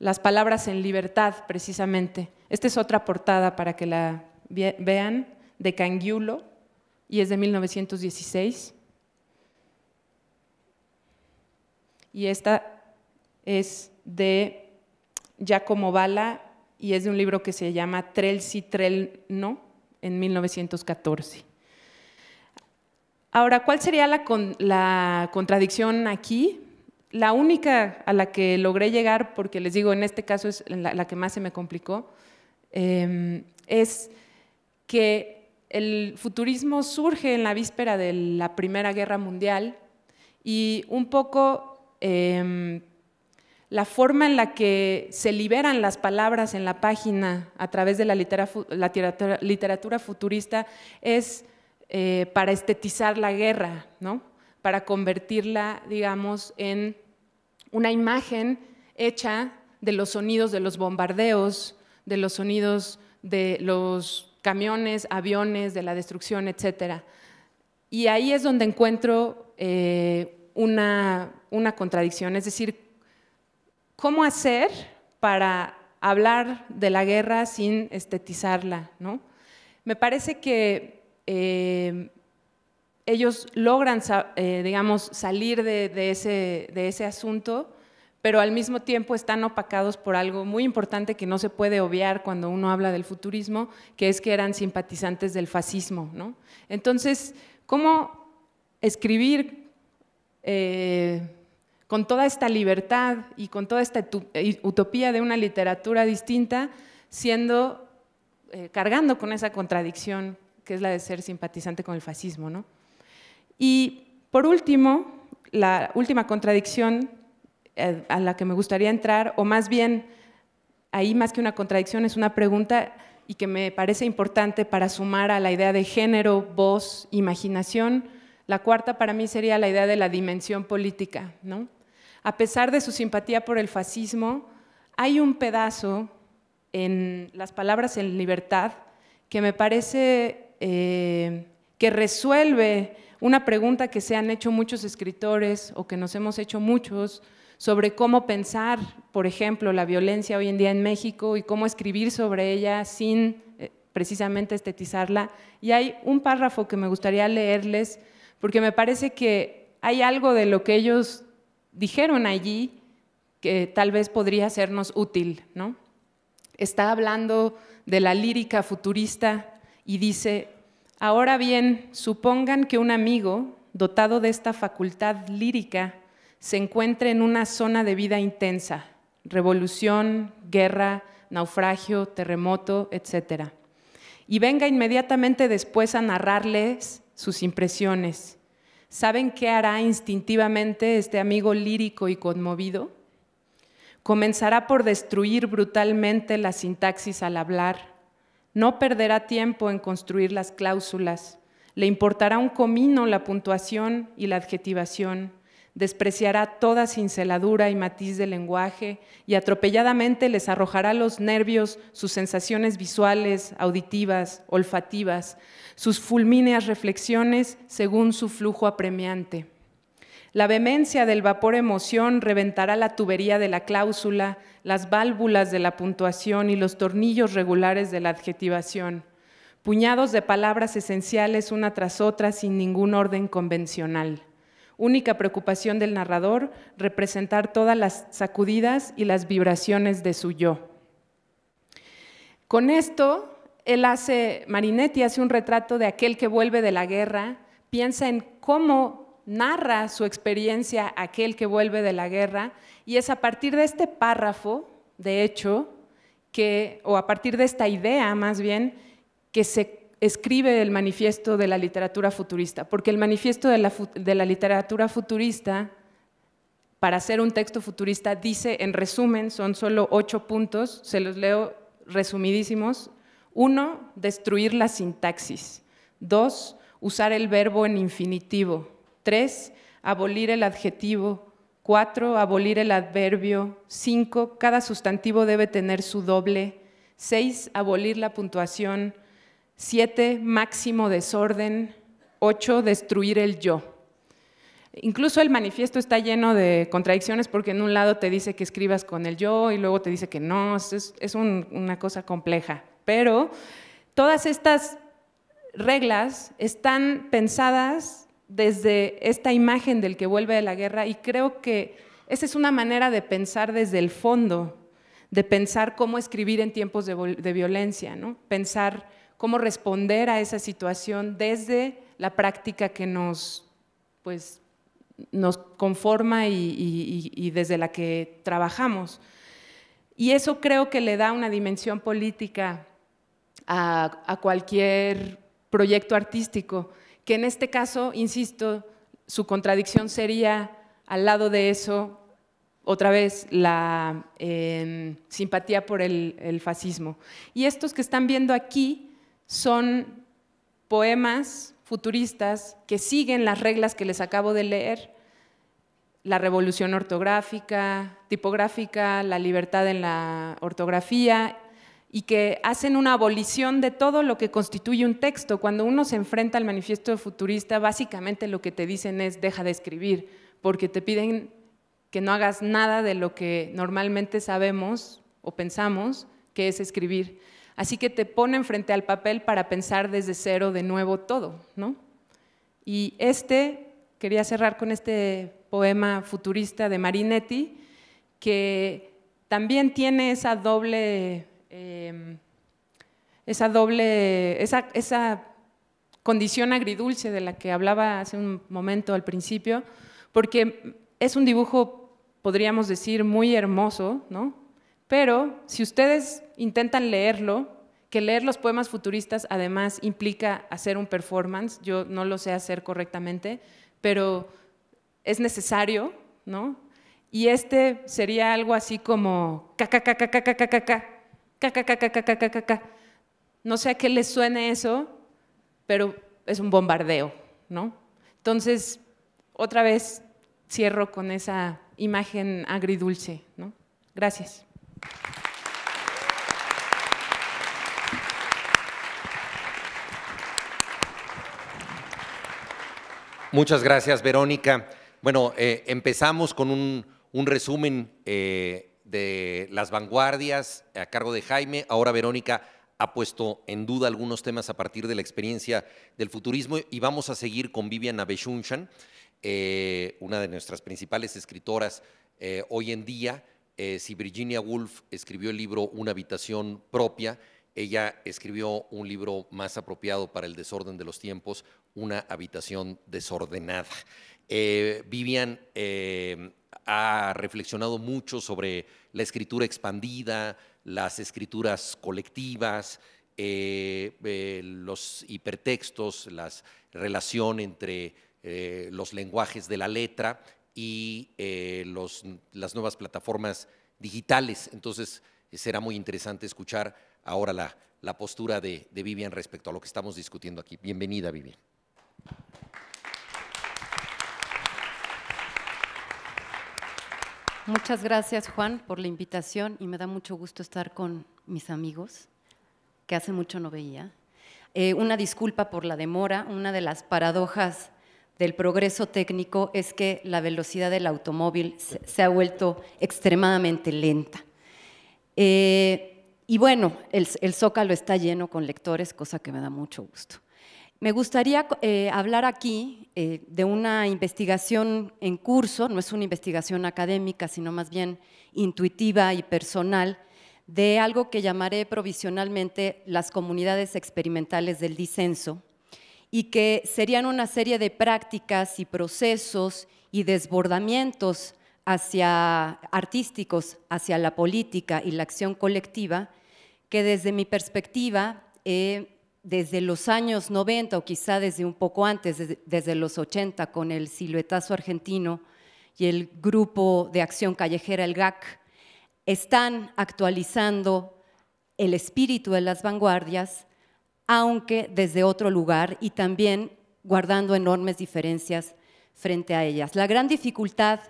Las palabras en libertad, precisamente. Esta es otra portada para que la vean, de Cangiulo, y es de 1916. Y esta es de Giacomo Bala y es de un libro que se llama Trel si Trel no, en 1914. Ahora, ¿cuál sería la, contradicción aquí? La única a la que logré llegar, porque les digo, en este caso es la, que más se me complicó, em, es que el futurismo surge en la víspera de la Primera Guerra Mundial y un poco em, la forma en la que se liberan las palabras en la página a través de la literatura futurista es eh, para estetizar la guerra, para convertirla, digamos, en una imagen hecha de los sonidos de los bombardeos, de los sonidos de los camiones, aviones, de la destrucción, etc. Y ahí es donde encuentro eh, una, contradicción, es decir, ¿cómo hacer para hablar de la guerra sin estetizarla? ¿no? Me parece que Em, ellos logran, eh, digamos, salir de, ese, asunto, pero al mismo tiempo están opacados por algo muy importante que no se puede obviar cuando uno habla del futurismo, que es que eran simpatizantes del fascismo. Entonces, ¿cómo escribir eh, con toda esta libertad y con toda esta eh, utopía de una literatura distinta, siendo cargando con esa contradicción que es la de ser simpatizante con el fascismo. ¿no? Y por último, la última contradicción eh, a la que me gustaría entrar, o más bien, ahí más que una contradicción es una pregunta y que me parece importante para sumar a la idea de género, voz, imaginación. La cuarta para mí sería la idea de la dimensión política. ¿no? A pesar de su simpatía por el fascismo, hay un pedazo en las palabras en libertad que me parece eh, que resuelve una pregunta que se han hecho muchos escritores o que nos hemos hecho muchos sobre cómo pensar, por ejemplo, la violencia hoy en día en México y cómo escribir sobre ella sin eh, precisamente estetizarla. Y hay un párrafo que me gustaría leerles porque me parece que hay algo de lo que ellos dijeron allí que tal vez podría sernos útil, ¿no? Está hablando de la lírica futurista y dice, Ahora bien, supongan que un amigo, dotado de esta facultad lírica, se encuentre en una zona de vida intensa, revolución, guerra, naufragio, terremoto, etc. Y venga inmediatamente después a narrarles sus impresiones. ¿Saben qué hará instintivamente este amigo lírico y conmovido? Comenzará por destruir brutalmente la sintaxis al hablar, no perderá tiempo en construir las cláusulas. Le importará un comino la puntuación y la adjetivación. Despreciará toda cinceladura y matiz del lenguaje y atropelladamente les arrojará los nervios sus sensaciones visuales, auditivas, olfativas, sus fulmíneas reflexiones según su flujo apremiante. La vehemencia del vapor emoción reventará la tubería de la cláusula, las válvulas de la puntuación y los tornillos regulares de la adjetivación. Puñados de palabras esenciales una tras otra sin ningún orden convencional. Única preocupación del narrador, representar todas las sacudidas y las vibraciones de su yo. Con esto, él hace, Marinetti hace un retrato de aquel que vuelve de la guerra, piensa en cómo narra su experiencia aquel que vuelve de la guerra y es a partir de este párrafo, de hecho, que, o a partir de esta idea más bien, que se escribe el manifiesto de la literatura futurista, porque el manifiesto de la, literatura futurista, para ser un texto futurista, dice, en resumen, son solo ocho puntos, se los leo resumidísimos. Uno, destruir la sintaxis. Dos, usar el verbo en infinitivo. 3. Abolir el adjetivo. 4. Abolir el adverbio. 5. Cada sustantivo debe tener su doble. 6. Abolir la puntuación. 7. Máximo desorden. 8. Destruir el yo. Incluso el manifiesto está lleno de contradicciones porque en un lado te dice que escribas con el yo y luego te dice que no, es, una cosa compleja. Pero todas estas reglas están pensadas desde esta imagen del que vuelve de la guerra y creo que esa es una manera de pensar desde el fondo, de pensar cómo escribir en tiempos de, violencia, ¿no? pensar cómo responder a esa situación desde la práctica que nos, pues, nos conforma y, desde la que trabajamos. Y eso creo que le da una dimensión política a cualquier proyecto artístico que en este caso, insisto, su contradicción sería al lado de eso, otra vez, la em, simpatía por el, el fascismo. Y estos que están viendo aquí son poemas futuristas que siguen las reglas que les acabo de leer, la revolución ortográfica, tipográfica, la libertad en la ortografía y que hacen una abolición de todo lo que constituye un texto. Cuando uno se enfrenta al manifiesto futurista, básicamente lo que te dicen es deja de escribir, porque te piden que no hagas nada de lo que normalmente sabemos o pensamos que es escribir. Así que te ponen frente al papel para pensar desde cero de nuevo todo, ¿no? Y este, quería cerrar con este poema futurista de Marinetti, que también tiene esa doble Em, esa doble, esa, esa condición agridulce de la que hablaba hace un momento al principio, porque es un dibujo, podríamos decir, muy hermoso, ¿no? Pero si ustedes intentan leerlo, que leer los poemas futuristas además implica hacer un performance, yo no lo sé hacer correctamente, pero es necesario, ¿no? Y este sería algo así como ca, ca, no sé a qué les suene eso, pero es un bombardeo, ¿no? Entonces, otra vez cierro con esa imagen agridulce, ¿no? Gracias. Muchas gracias, Verónica. Bueno, eh, empezamos con un, resumen eh, de las vanguardias a cargo de Jaime. Ahora Verónica ha puesto en duda algunos temas a partir de la experiencia del futurismo y vamos a seguir con Vivian Abeshunshan, eh, una de nuestras principales escritoras eh, hoy en día. Eh, si Virginia Woolf escribió el libro Una habitación propia, ella escribió un libro más apropiado para el desorden de los tiempos, Una habitación desordenada. Vivian ha reflexionado mucho sobre la escritura expandida, las escrituras colectivas, eh, eh, los hipertextos, la relación entre eh, los lenguajes de la letra y las nuevas plataformas digitales. Entonces, será muy interesante escuchar ahora la, postura de, de Vivian respecto a lo que estamos discutiendo aquí. Bienvenida, Vivian. Muchas gracias, Juan, por la invitación y me da mucho gusto estar con mis amigos, que hace mucho no veía. Eh, una disculpa por la demora. Una de las paradojas del progreso técnico es que la velocidad del automóvil se, ha vuelto extremadamente lenta. Eh, y bueno, el zócalo está lleno con lectores, cosa que me da mucho gusto. Me gustaría eh, hablar aquí eh, de una investigación en curso, no es una investigación académica, sino más bien intuitiva y personal, de algo que llamaré provisionalmente las comunidades experimentales del disenso y que serían una serie de prácticas y procesos y desbordamientos hacia artísticos hacia la política y la acción colectiva que desde mi perspectiva desde los años 90 o quizá desde un poco antes, desde, los 80, con el siluetazo argentino y el grupo de acción callejera, el GAC, están actualizando el espíritu de las vanguardias, aunque desde otro lugar y también guardando enormes diferencias frente a ellas. La gran dificultad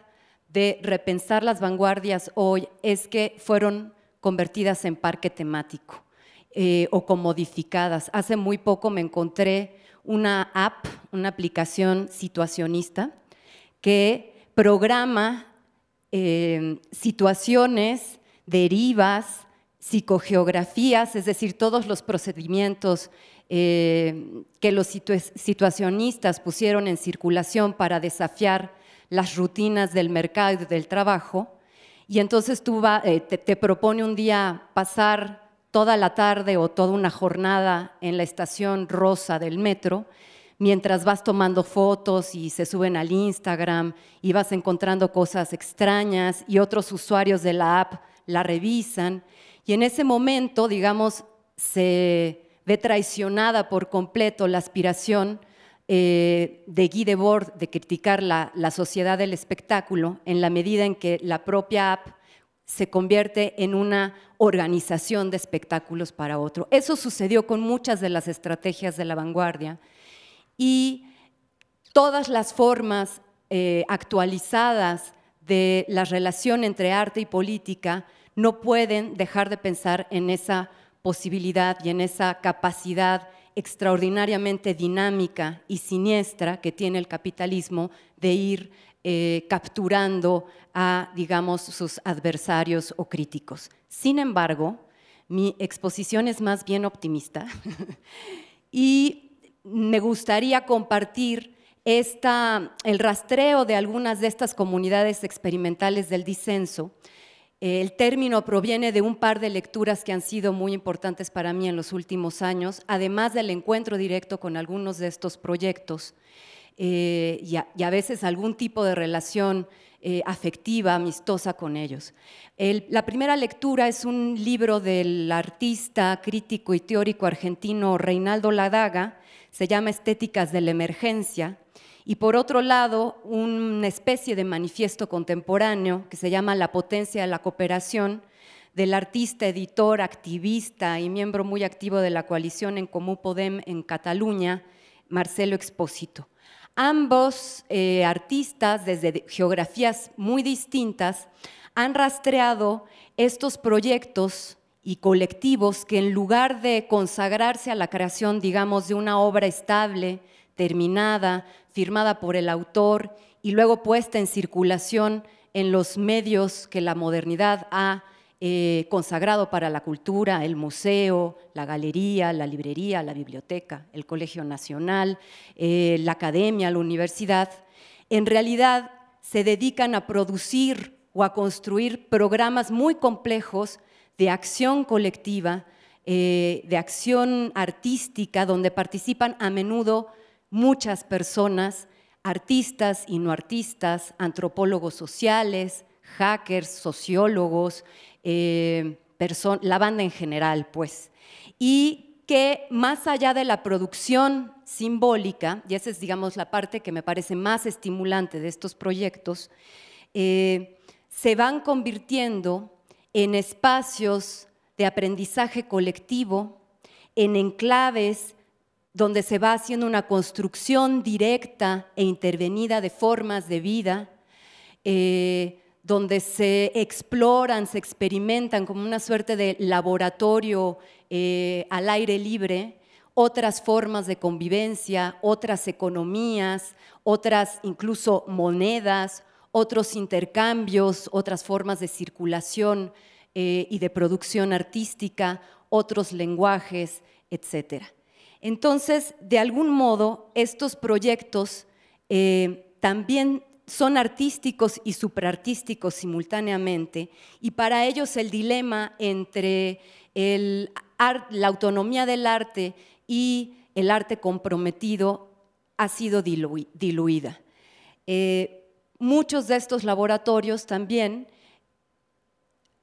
de repensar las vanguardias hoy es que fueron convertidas en parque temático. Eh, o comodificadas. Hace muy poco me encontré una app, una aplicación situacionista que programa em, situaciones, derivas, psicogeografías, es decir, todos los procedimientos em, que los situacionistas pusieron en circulación para desafiar las rutinas del mercado y del trabajo. Y entonces tú eh, te propone un día pasar toda la tarde o toda una jornada en la estación rosa del metro, mientras vas tomando fotos y se suben al Instagram y vas encontrando cosas extrañas y otros usuarios de la app la revisan. Y en ese momento, digamos, se ve traicionada por completo la aspiración eh, de Guy Debord de criticar la sociedad del espectáculo en la medida en que la propia app se convierte en una organización de espectáculos para otro. Eso sucedió con muchas de las estrategias de la vanguardia y todas las formas eh, actualizadas de la relación entre arte y política no pueden dejar de pensar en esa posibilidad y en esa capacidad extraordinariamente dinámica y siniestra que tiene el capitalismo de ir eh, capturando a, digamos, sus adversarios o críticos. Sin embargo, mi exposición es más bien optimista y me gustaría compartir esta, el rastreo de algunas de estas comunidades experimentales del disenso. El término proviene de un par de lecturas que han sido muy importantes para mí en los últimos años, además del encuentro directo con algunos de estos proyectos. Eh, y, a, veces algún tipo de relación eh, afectiva, amistosa con ellos. la primera lectura es un libro del artista, crítico y teórico argentino Reinaldo Ladaga, se llama Estéticas de la Emergencia, y por otro lado, una especie de manifiesto contemporáneo que se llama La potencia de la cooperación, del artista, editor, activista y miembro muy activo de la coalición en Comú Podem en Cataluña, Marcelo Expósito. Ambos eh, artistas, desde geografías muy distintas, han rastreado estos proyectos y colectivos que en lugar de consagrarse a la creación, digamos, de una obra estable, terminada, firmada por el autor y luego puesta en circulación en los medios que la modernidad ha eh, consagrado para la cultura, el museo, la galería, la librería, la biblioteca, el Colegio Nacional, eh, la academia, la universidad, en realidad se dedican a producir o a construir programas muy complejos de acción colectiva, eh, de acción artística, donde participan a menudo muchas personas, artistas y no artistas, antropólogos sociales, hackers, sociólogos, eh, la banda en general, pues. Y que más allá de la producción simbólica, y esa es, digamos, la parte que me parece más estimulante de estos proyectos, eh, se van convirtiendo en espacios de aprendizaje colectivo, en enclaves donde se va haciendo una construcción directa e intervenida de formas de vida, eh, donde se exploran, se experimentan como una suerte de laboratorio eh, al aire libre, otras formas de convivencia, otras economías, otras incluso monedas, otros intercambios, otras formas de circulación eh, y de producción artística, otros lenguajes, etc. Entonces, de algún modo, estos proyectos eh, también son artísticos y superartísticos simultáneamente, y para ellos el dilema entre el la autonomía del arte y el arte comprometido ha sido diluida. Eh, muchos de estos laboratorios también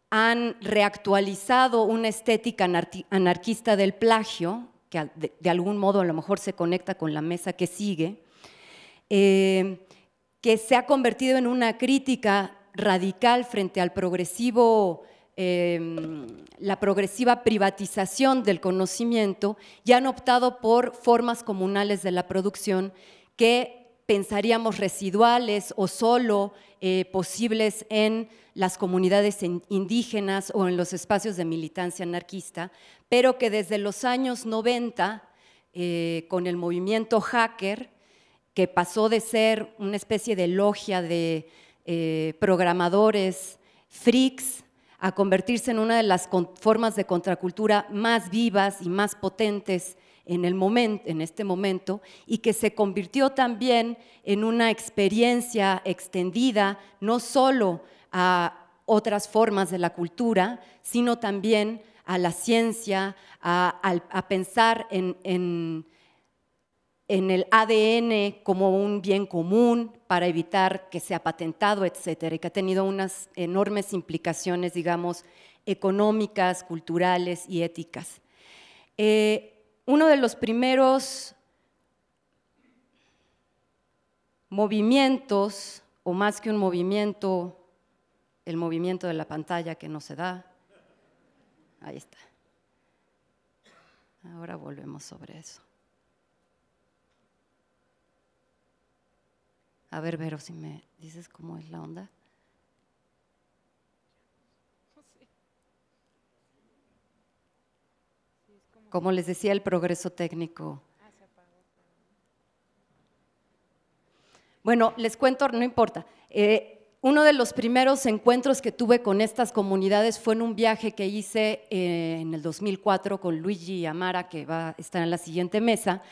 han reactualizado una estética anarquista del plagio, que de, algún modo a lo mejor se conecta con la mesa que sigue. Eh, que se ha convertido en una crítica radical frente al progresivo, em, la progresiva privatización del conocimiento y han optado por formas comunales de la producción que pensaríamos residuales o solo eh, posibles en las comunidades indígenas o en los espacios de militancia anarquista, pero que desde los años 90, eh, con el movimiento hacker, que pasó de ser una especie de logia de eh, programadores, freaks, a convertirse en una de las formas de contracultura más vivas y más potentes en, el momento, en este momento y que se convirtió también en una experiencia extendida no solo a otras formas de la cultura, sino también a la ciencia, a, pensar en en el ADN como un bien común para evitar que sea patentado, etcétera, y que ha tenido unas enormes implicaciones, digamos, económicas, culturales y éticas. Eh, uno de los primeros movimientos, o más que un movimiento, el movimiento de la pantalla que no se da. Ahí está. Ahora volvemos sobre eso. A ver, Vero, si me dices cómo es la onda. Como les decía, el progreso técnico. Bueno, les cuento, no importa. Eh, uno de los primeros encuentros que tuve con estas comunidades fue en un viaje que hice eh, en el 2004 con Luigi Amara, que va a estar en la siguiente mesa,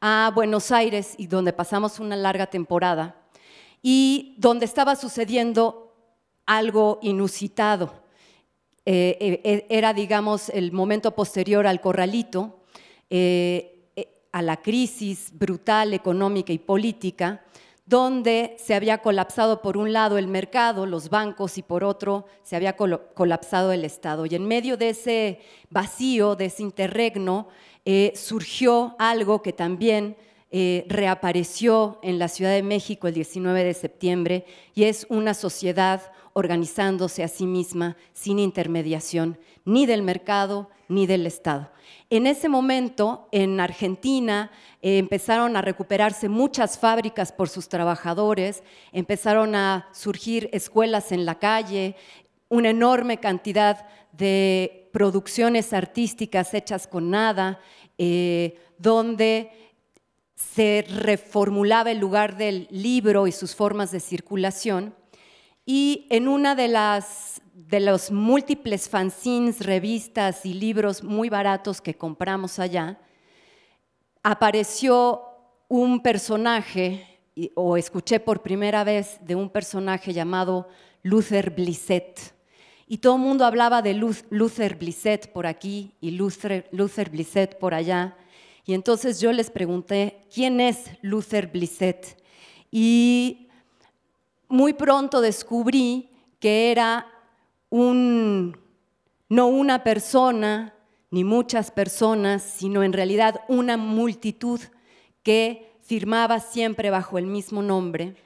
a Buenos Aires y donde pasamos una larga temporada y donde estaba sucediendo algo inusitado. Eh, eh, eh, era, digamos, el momento posterior al corralito, a la crisis brutal económica y política, donde se había colapsado por un lado el mercado, los bancos, y por otro se había colapsado el Estado. Y en medio de ese vacío, de ese interregno, surgió algo que también eh, reapareció en la Ciudad de México el 19 de septiembre y es una sociedad organizándose a sí misma sin intermediación ni del mercado ni del Estado. En ese momento, en Argentina, eh, empezaron a recuperarse muchas fábricas por sus trabajadores, empezaron a surgir escuelas en la calle, una enorme cantidad de producciones artísticas hechas con nada, eh, donde se reformulaba el lugar del libro y sus formas de circulación. Y en una de las de los múltiples fanzines, revistas y libros muy baratos que compramos allá, apareció un personaje, o escuché por primera vez de un personaje llamado Luther Blissett. Y todo el mundo hablaba de Luther Blissett por aquí y Luther, Luther Blissett por allá. Y entonces yo les pregunté, ¿quién es Luther Blissett? Y muy pronto descubrí que era un, no una persona, ni muchas personas, sino en realidad una multitud que firmaba siempre bajo el mismo nombre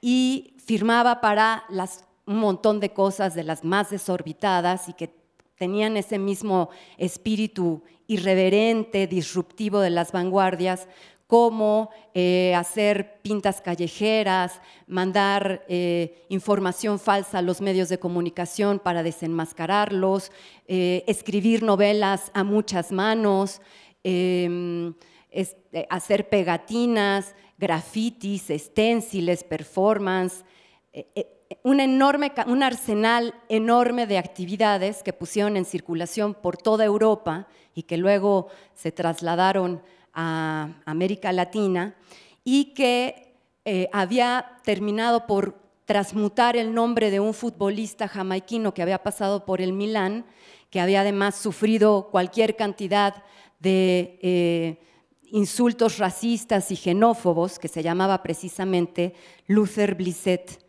y firmaba para las, un montón de cosas de las más desorbitadas y que tenían ese mismo espíritu irreverente, disruptivo de las vanguardias, como eh, hacer pintas callejeras, mandar eh, información falsa a los medios de comunicación para desenmascararlos, eh, escribir novelas a muchas manos, em, hacer pegatinas, grafitis, esténciles, performance un, arsenal enorme de actividades que pusieron en circulación por toda Europa y que luego se trasladaron a América Latina y que eh, había terminado por transmutar el nombre de un futbolista jamaiquino que había pasado por el Milán, que había además sufrido cualquier cantidad de eh, insultos racistas y xenófobos, que se llamaba precisamente Luther Blissett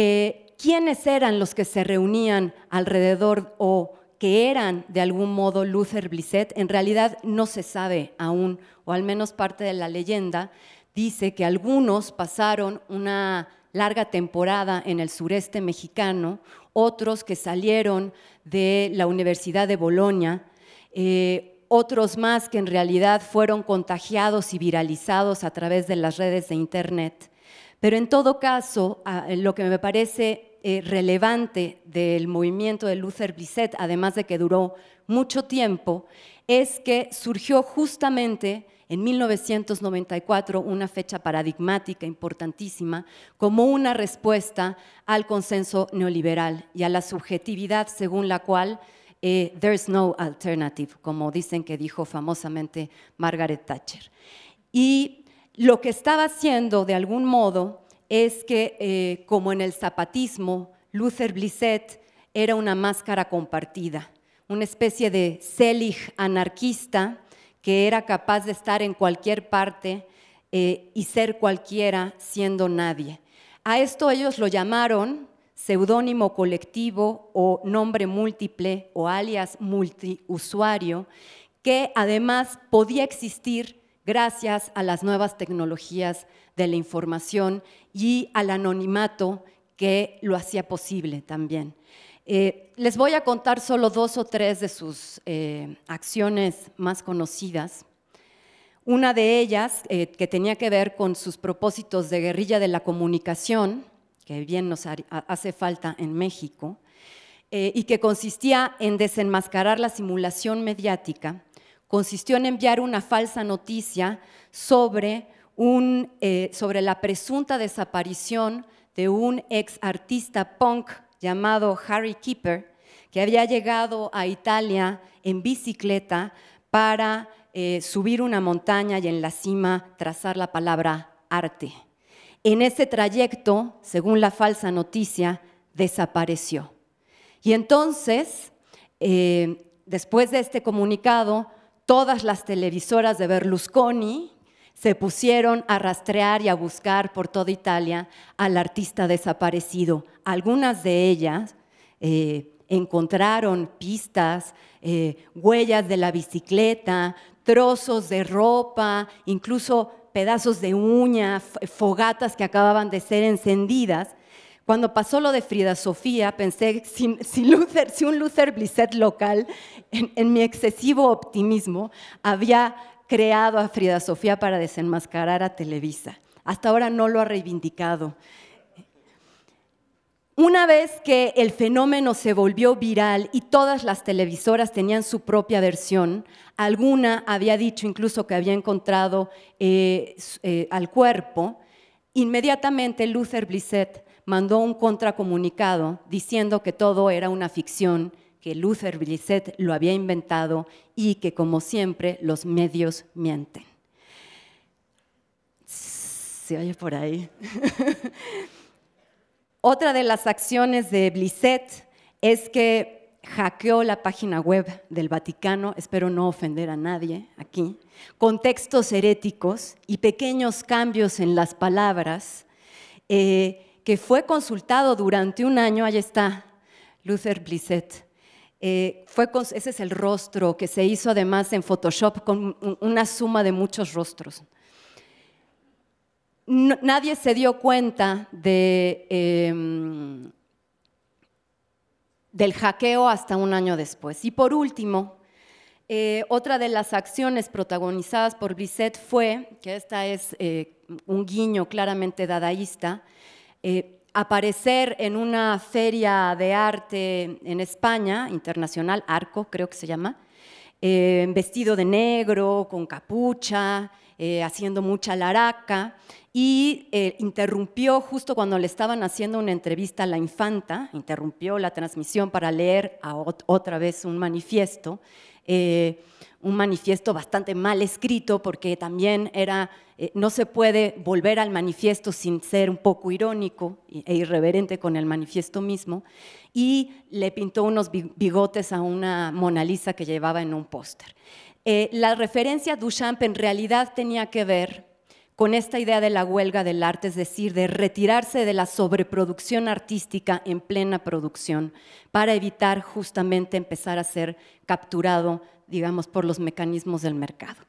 eh, quiénes eran los que se reunían alrededor o que eran de algún modo Luther blisset en realidad no se sabe aún, o al menos parte de la leyenda dice que algunos pasaron una larga temporada en el sureste mexicano, otros que salieron de la Universidad de Bolonia, eh, otros más que en realidad fueron contagiados y viralizados a través de las redes de Internet. Pero en todo caso, eh, lo que me parece eh, relevante del movimiento de Luther Blissett, además de que duró mucho tiempo, es que surgió justamente en 1994, una fecha paradigmática importantísima, como una respuesta al consenso neoliberal y a la subjetividad según la cual eh, there there's no alternative, como dicen que dijo famosamente Margaret Thatcher. Y lo que estaba haciendo de algún modo es que, eh, como en el zapatismo, Luther Blissett era una máscara compartida, una especie de Selig anarquista que era capaz de estar en cualquier parte eh, y ser cualquiera siendo nadie. A esto ellos lo llamaron seudónimo colectivo o nombre múltiple o alias multiusuario, que además podía existir gracias a las nuevas tecnologías de la información y al anonimato que lo hacía posible también. Eh, les voy a contar solo dos o tres de sus eh, acciones más conocidas. Una de ellas, eh, que tenía que ver con sus propósitos de guerrilla de la comunicación, que bien nos hace falta en México, y que consistía en desenmascarar la simulación mediática consistió en enviar una falsa noticia sobre, eh, sobre la presunta desaparición de un ex artista punk llamado Harry Keeper, que había llegado a Italia en bicicleta para eh, subir una montaña y en la cima trazar la palabra arte. En ese trayecto, según la falsa noticia, desapareció. Y entonces, eh, después de este comunicado, todas las televisoras de Berlusconi se pusieron a rastrear y a buscar por toda Italia al artista desaparecido. Algunas de ellas eh, encontraron pistas, eh, huellas de la bicicleta, trozos de ropa, incluso pedazos de uña, fogatas que acababan de ser encendidas, cuando pasó lo de Frida Sofía, pensé, si, un Luther Blissett local, en, mi excesivo optimismo, había creado a Frida Sofía para desenmascarar a Televisa. Hasta ahora no lo ha reivindicado. Una vez que el fenómeno se volvió viral y todas las televisoras tenían su propia versión, alguna había dicho incluso que había encontrado eh, eh, al cuerpo, inmediatamente Luther Blissett mandó un contracomunicado diciendo que todo era una ficción, que Luther Blissett lo había inventado y que, como siempre, los medios mienten. Se oye por ahí. Otra de las acciones de Blissett es que hackeó la página web del Vaticano, espero no ofender a nadie aquí, con textos heréticos y pequeños cambios en las palabras, eh, que fue consultado durante un año, ahí está, Luther Blissett. Eh, fue ese es el rostro que se hizo además en Photoshop con una suma de muchos rostros. nadie se dio cuenta de, em, del hackeo hasta un año después. Y por último, eh, otra de las acciones protagonizadas por Blissett fue, que esta es eh, un guiño claramente dadaísta, eh, aparecer en una feria de arte en España, internacional, Arco creo que se llama, eh, vestido de negro, con capucha, eh, haciendo mucha laraca, y interrumpió justo cuando le estaban haciendo una entrevista a la infanta, interrumpió la transmisión para leer otra vez un manifiesto un manifiesto bastante mal escrito porque también era, eh, no se puede volver al manifiesto sin ser un poco irónico e irreverente con el manifiesto mismo, y le pintó unos bigotes a una Mona Lisa que llevaba en un póster. Eh, la referencia a Duchamp en realidad tenía que ver con esta idea de la huelga del arte, es decir, de retirarse de la sobreproducción artística en plena producción para evitar justamente empezar a ser capturado digamos, por los mecanismos del mercado.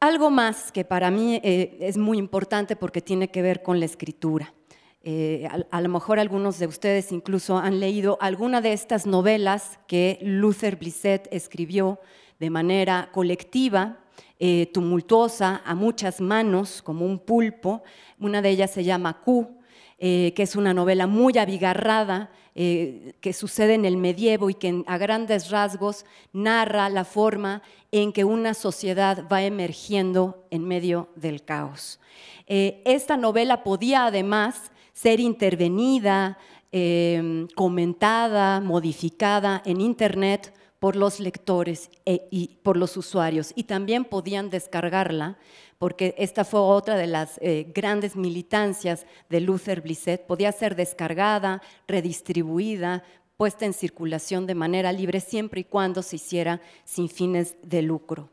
Algo más que para mí eh, es muy importante porque tiene que ver con la escritura. Eh, a, lo mejor algunos de ustedes incluso han leído alguna de estas novelas que Luther Blissett escribió de manera colectiva, eh, tumultuosa, a muchas manos, como un pulpo. Una de ellas se llama Q, que es una novela muy abigarrada eh, que sucede en el medievo y que a grandes rasgos narra la forma en que una sociedad va emergiendo en medio del caos. Eh, esta novela podía además ser intervenida, em, comentada, modificada en Internet por los lectores e, y por los usuarios y también podían descargarla porque esta fue otra de las eh, grandes militancias de Luther Blissett, podía ser descargada, redistribuida, puesta en circulación de manera libre siempre y cuando se hiciera sin fines de lucro.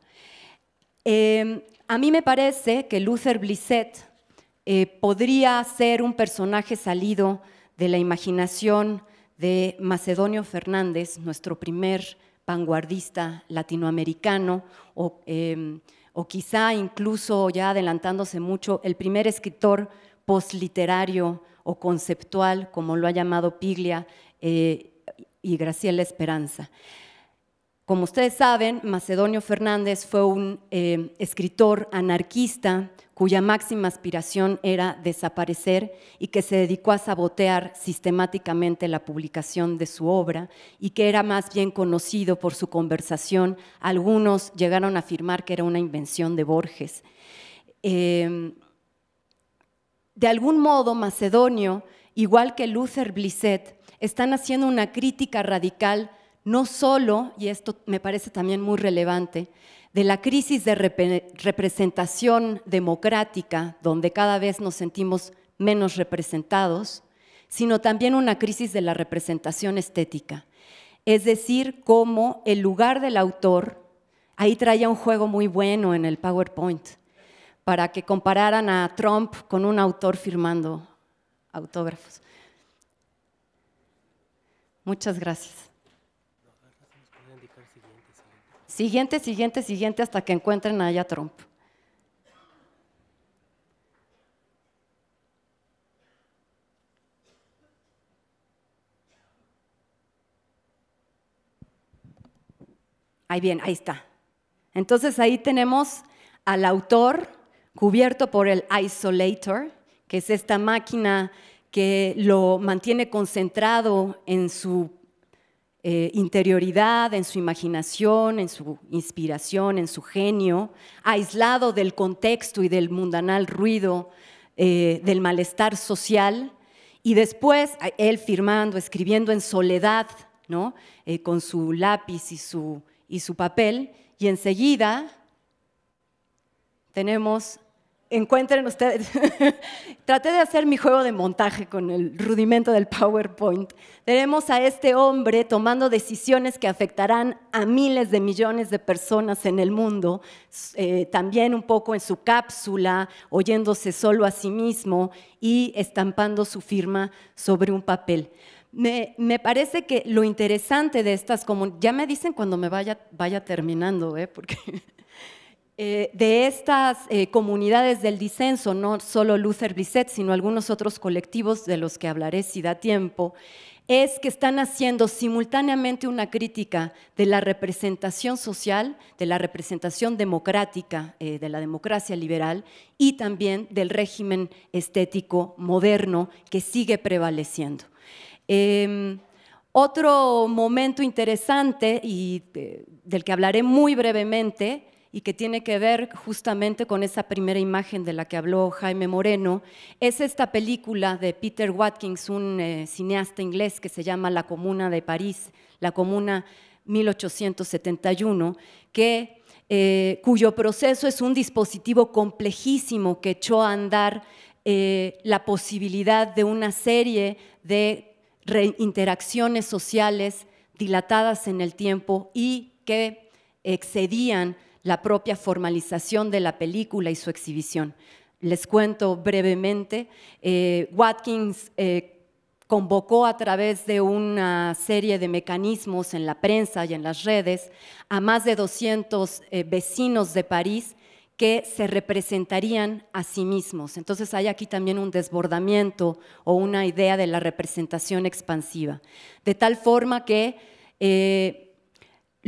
Em, a mí me parece que Luther Blissett eh, podría ser un personaje salido de la imaginación de Macedonio Fernández, nuestro primer vanguardista latinoamericano o em, o quizá incluso ya adelantándose mucho, el primer escritor posliterario o conceptual, como lo ha llamado Piglia eh, y Graciela Esperanza. Como ustedes saben, Macedonio Fernández fue un eh, escritor anarquista cuya máxima aspiración era desaparecer y que se dedicó a sabotear sistemáticamente la publicación de su obra y que era más bien conocido por su conversación. Algunos llegaron a afirmar que era una invención de Borges. Em, de algún modo, Macedonio, igual que Luther Blissett, están haciendo una crítica radical no solo, y esto me parece también muy relevante, de la crisis de representación democrática, donde cada vez nos sentimos menos representados, sino también una crisis de la representación estética. Es decir, cómo el lugar del autor, ahí traía un juego muy bueno en el PowerPoint, para que compararan a Trump con un autor firmando autógrafos. Muchas gracias. Siguiente, siguiente, siguiente hasta que encuentren a ella Trump. Ahí bien, ahí está. Entonces ahí tenemos al autor cubierto por el isolator, que es esta máquina que lo mantiene concentrado en su eh, interioridad, en su imaginación, en su inspiración, en su genio, aislado del contexto y del mundanal ruido, eh, del malestar social, y después él firmando, escribiendo en soledad, ¿no? Eh, con su lápiz y su, y su papel, y enseguida tenemos encuentren ustedes. Traté de hacer mi juego de montaje con el rudimento del PowerPoint. Tenemos a este hombre tomando decisiones que afectarán a miles de millones de personas en el mundo, eh, también un poco en su cápsula, oyéndose solo a sí mismo y estampando su firma sobre un papel. Me, me, parece que lo interesante de estas, como ya me dicen cuando me vaya, vaya terminando, ¿eh? porque Eh, de estas eh, comunidades del disenso, no solo Luther Blissett, sino algunos otros colectivos de los que hablaré si da tiempo, es que están haciendo simultáneamente una crítica de la representación social, de la representación democrática, eh, de la democracia liberal y también del régimen estético moderno que sigue prevaleciendo. Em, otro momento interesante y del que hablaré muy brevemente y que tiene que ver justamente con esa primera imagen de la que habló Jaime Moreno, es esta película de Peter Watkins, un eh, cineasta inglés que se llama La Comuna de París, La Comuna 1871, que, eh, cuyo proceso es un dispositivo complejísimo que echó a andar eh, la posibilidad de una serie de interacciones sociales dilatadas en el tiempo y que excedían la propia formalización de la película y su exhibición. Les cuento brevemente, eh, Watkins eh, convocó a través de una serie de mecanismos en la prensa y en las redes a más de 200 eh, vecinos de París que se representarían a sí mismos. Entonces hay aquí también un desbordamiento o una idea de la representación expansiva. De tal forma que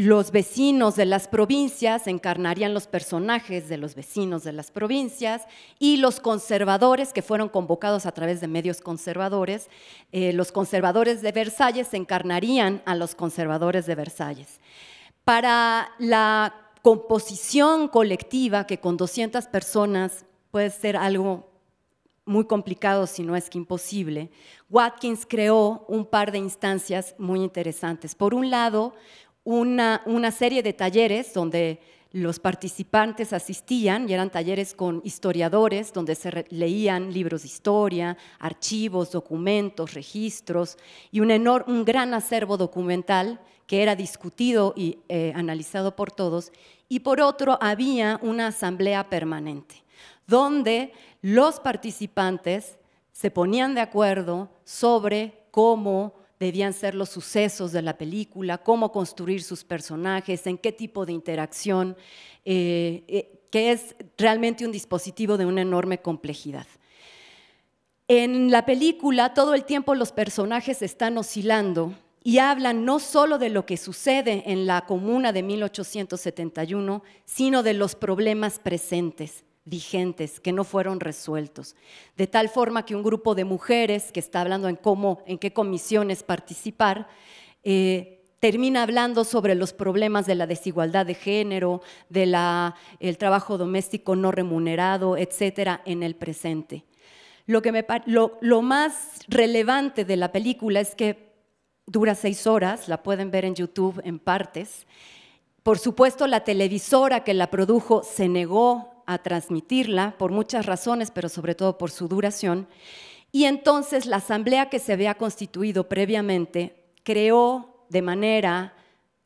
los vecinos de las provincias encarnarían los personajes de los vecinos de las provincias y los conservadores que fueron convocados a través de medios conservadores, eh, los conservadores de Versalles encarnarían a los conservadores de Versalles. Para la composición colectiva, que con 200 personas puede ser algo muy complicado, si no es que imposible, Watkins creó un par de instancias muy interesantes. Por un lado, una, una serie de talleres donde los participantes asistían y eran talleres con historiadores donde se leían libros de historia, archivos, documentos, registros y un, gran acervo documental que era discutido y eh, analizado por todos. Y por otro, había una asamblea permanente donde los participantes se ponían de acuerdo sobre cómo debían ser los sucesos de la película, cómo construir sus personajes, en qué tipo de interacción, eh, eh, que es realmente un dispositivo de una enorme complejidad. En la película todo el tiempo los personajes están oscilando y hablan no solo de lo que sucede en la comuna de 1871, sino de los problemas presentes vigentes, que no fueron resueltos. De tal forma que un grupo de mujeres que está hablando en cómo, en qué comisiones participar, eh, termina hablando sobre los problemas de la desigualdad de género, del trabajo doméstico no remunerado, etcétera, en el presente. Lo, que me, lo más relevante de la película es que dura seis horas, la pueden ver en YouTube en partes. Por supuesto, la televisora que la produjo se negó a transmitirla por muchas razones, pero sobre todo por su duración. Y entonces la asamblea que se había constituido previamente creó de manera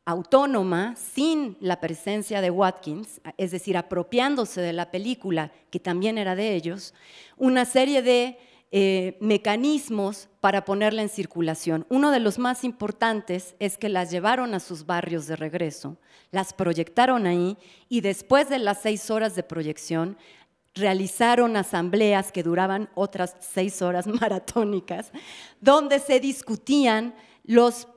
autónoma, sin la presencia de Watkins, es decir, apropiándose de la película, que también era de ellos, una serie de eh, mecanismos para ponerla en circulación. Uno de los más importantes es que las llevaron a sus barrios de regreso, las proyectaron ahí y después de las seis horas de proyección realizaron asambleas que duraban otras seis horas maratónicas, donde se discutían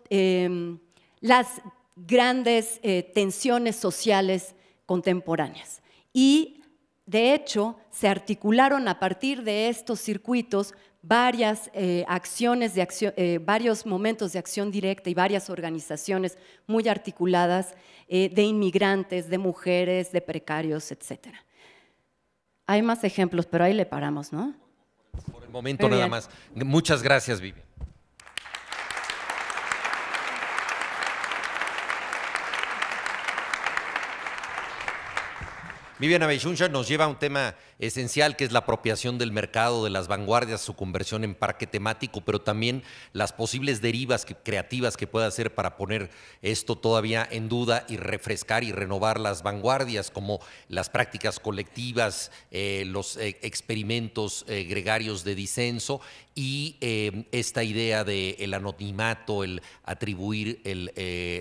em, las grandes eh, tensiones sociales contemporáneas. Y de hecho, se articularon a partir de estos circuitos varias eh, acciones, de eh, varios momentos de acción directa y varias organizaciones muy articuladas eh, de inmigrantes, de mujeres, de precarios, etc. Hay más ejemplos, pero ahí le paramos, ¿no? Por el momento nada más. Muchas gracias, Vivian. Viviana Beisuncha nos lleva a un tema esencial, que es la apropiación del mercado de las vanguardias, su conversión en parque temático, pero también las posibles derivas creativas que pueda hacer para poner esto todavía en duda y refrescar y renovar las vanguardias, como las prácticas colectivas, eh, los eh, experimentos eh, gregarios de disenso y esta idea del el anonimato, el atribuir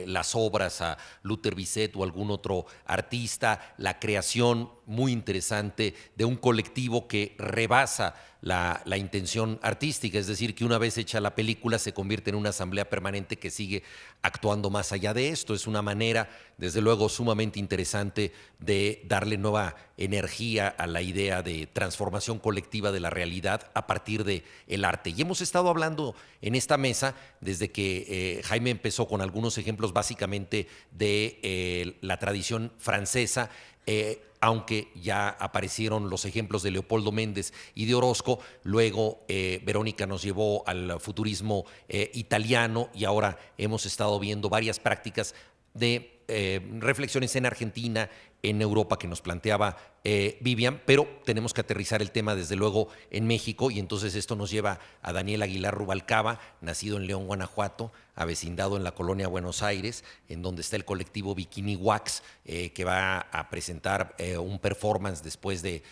las obras a Luther Bisset o algún otro artista, la creación muy interesante de un colectivo que rebasa la, intención artística, es decir, que una vez hecha la película se convierte en una asamblea permanente que sigue actuando más allá de esto. Es una manera, desde luego, sumamente interesante de darle nueva energía a la idea de transformación colectiva de la realidad a partir del el arte. Y hemos estado hablando en esta mesa desde que eh, Jaime empezó con algunos ejemplos básicamente de eh, la tradición francesa. Eh, aunque ya aparecieron los ejemplos de Leopoldo Méndez y de Orozco, luego eh, Verónica nos llevó al futurismo eh, italiano y ahora hemos estado viendo varias prácticas de eh, reflexiones en Argentina, en Europa que nos planteaba eh, Vivian, pero tenemos que aterrizar el tema desde luego en México y entonces esto nos lleva a Daniel Aguilar Rubalcaba, nacido en León, Guanajuato, avecindado en la colonia Buenos Aires, en donde está el colectivo Bikini Wax, eh, que va a presentar un performance después de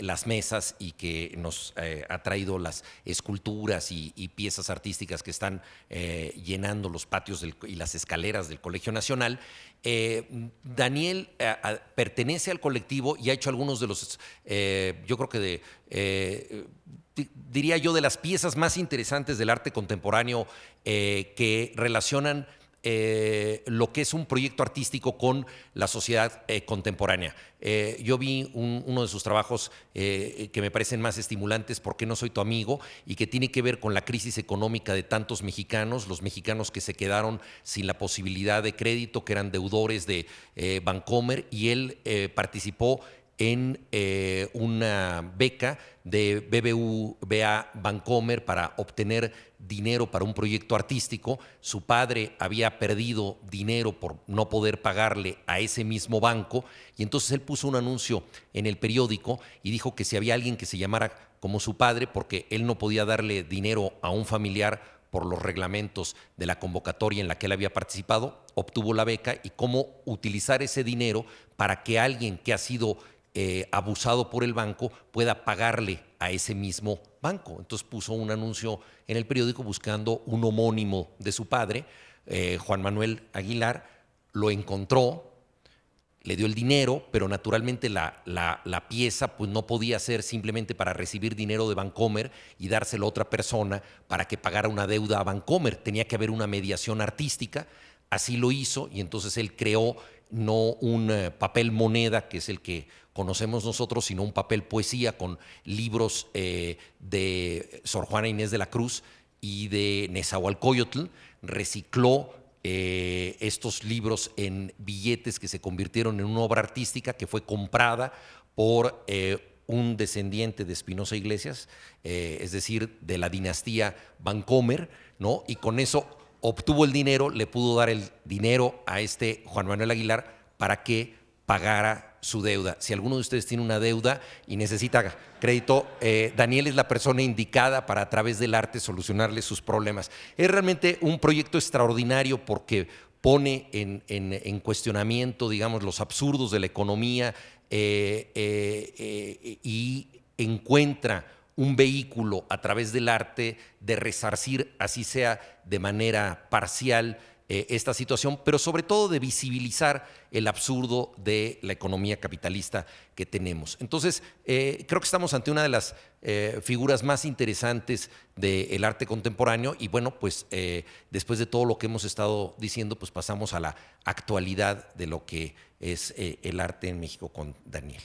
las mesas y que nos ha traído las esculturas y, piezas artísticas que están llenando los patios y las escaleras del Colegio Nacional. Eh, Daniel eh, pertenece al colectivo y ha hecho algunos de los, eh, yo creo que de, diría yo, de las piezas más interesantes del arte contemporáneo que relacionan eh, lo que es un proyecto artístico con la sociedad eh, contemporánea. Eh, yo vi uno de sus trabajos que me parecen más estimulantes, porque no soy tu amigo? y que tiene que ver con la crisis económica de tantos mexicanos, los mexicanos que se quedaron sin la posibilidad de crédito, que eran deudores de Bancomer, y él participó en eh, una beca de BBVA Bancomer para obtener dinero para un proyecto artístico. Su padre había perdido dinero por no poder pagarle a ese mismo banco y entonces él puso un anuncio en el periódico y dijo que si había alguien que se llamara como su padre, porque él no podía darle dinero a un familiar por los reglamentos de la convocatoria en la que él había participado, obtuvo la beca y cómo utilizar ese dinero para que alguien que ha sido eh, abusado por el banco pueda pagarle a ese mismo banco. Entonces puso un anuncio en el periódico buscando un homónimo de su padre, eh, Juan Manuel Aguilar, lo encontró, le dio el dinero, pero naturalmente la, la, la, pieza pues no podía ser simplemente para recibir dinero de Bancomer y dárselo a otra persona para que pagara una deuda a Bancomer. Tenía que haber una mediación artística, así lo hizo y entonces él creó no un eh, papel moneda, que es el que conocemos nosotros, sino un papel poesía con libros eh, de Sor Juana Inés de la Cruz y de Nezahualcóyotl, recicló eh, estos libros en billetes que se convirtieron en una obra artística que fue comprada por eh, un descendiente de Espinosa Iglesias, es decir, de la dinastía Vancomer, ¿no? Y con eso obtuvo el dinero, le pudo dar el dinero a este Juan Manuel Aguilar para que pagara su deuda. Si alguno de ustedes tiene una deuda y necesita crédito, eh, Daniel es la persona indicada para a través del arte solucionarle sus problemas. Es realmente un proyecto extraordinario porque pone en, cuestionamiento, digamos, los absurdos de la economía eh, eh, y encuentra un vehículo a través del arte de resarcir, así sea de manera parcial, eh, esta situación, pero sobre todo de visibilizar el absurdo de la economía capitalista que tenemos. Entonces, eh, creo que estamos ante una de las eh, figuras más interesantes del arte contemporáneo y bueno, pues después de todo lo que hemos estado diciendo, pues pasamos a la actualidad de lo que es el arte en México con Daniel.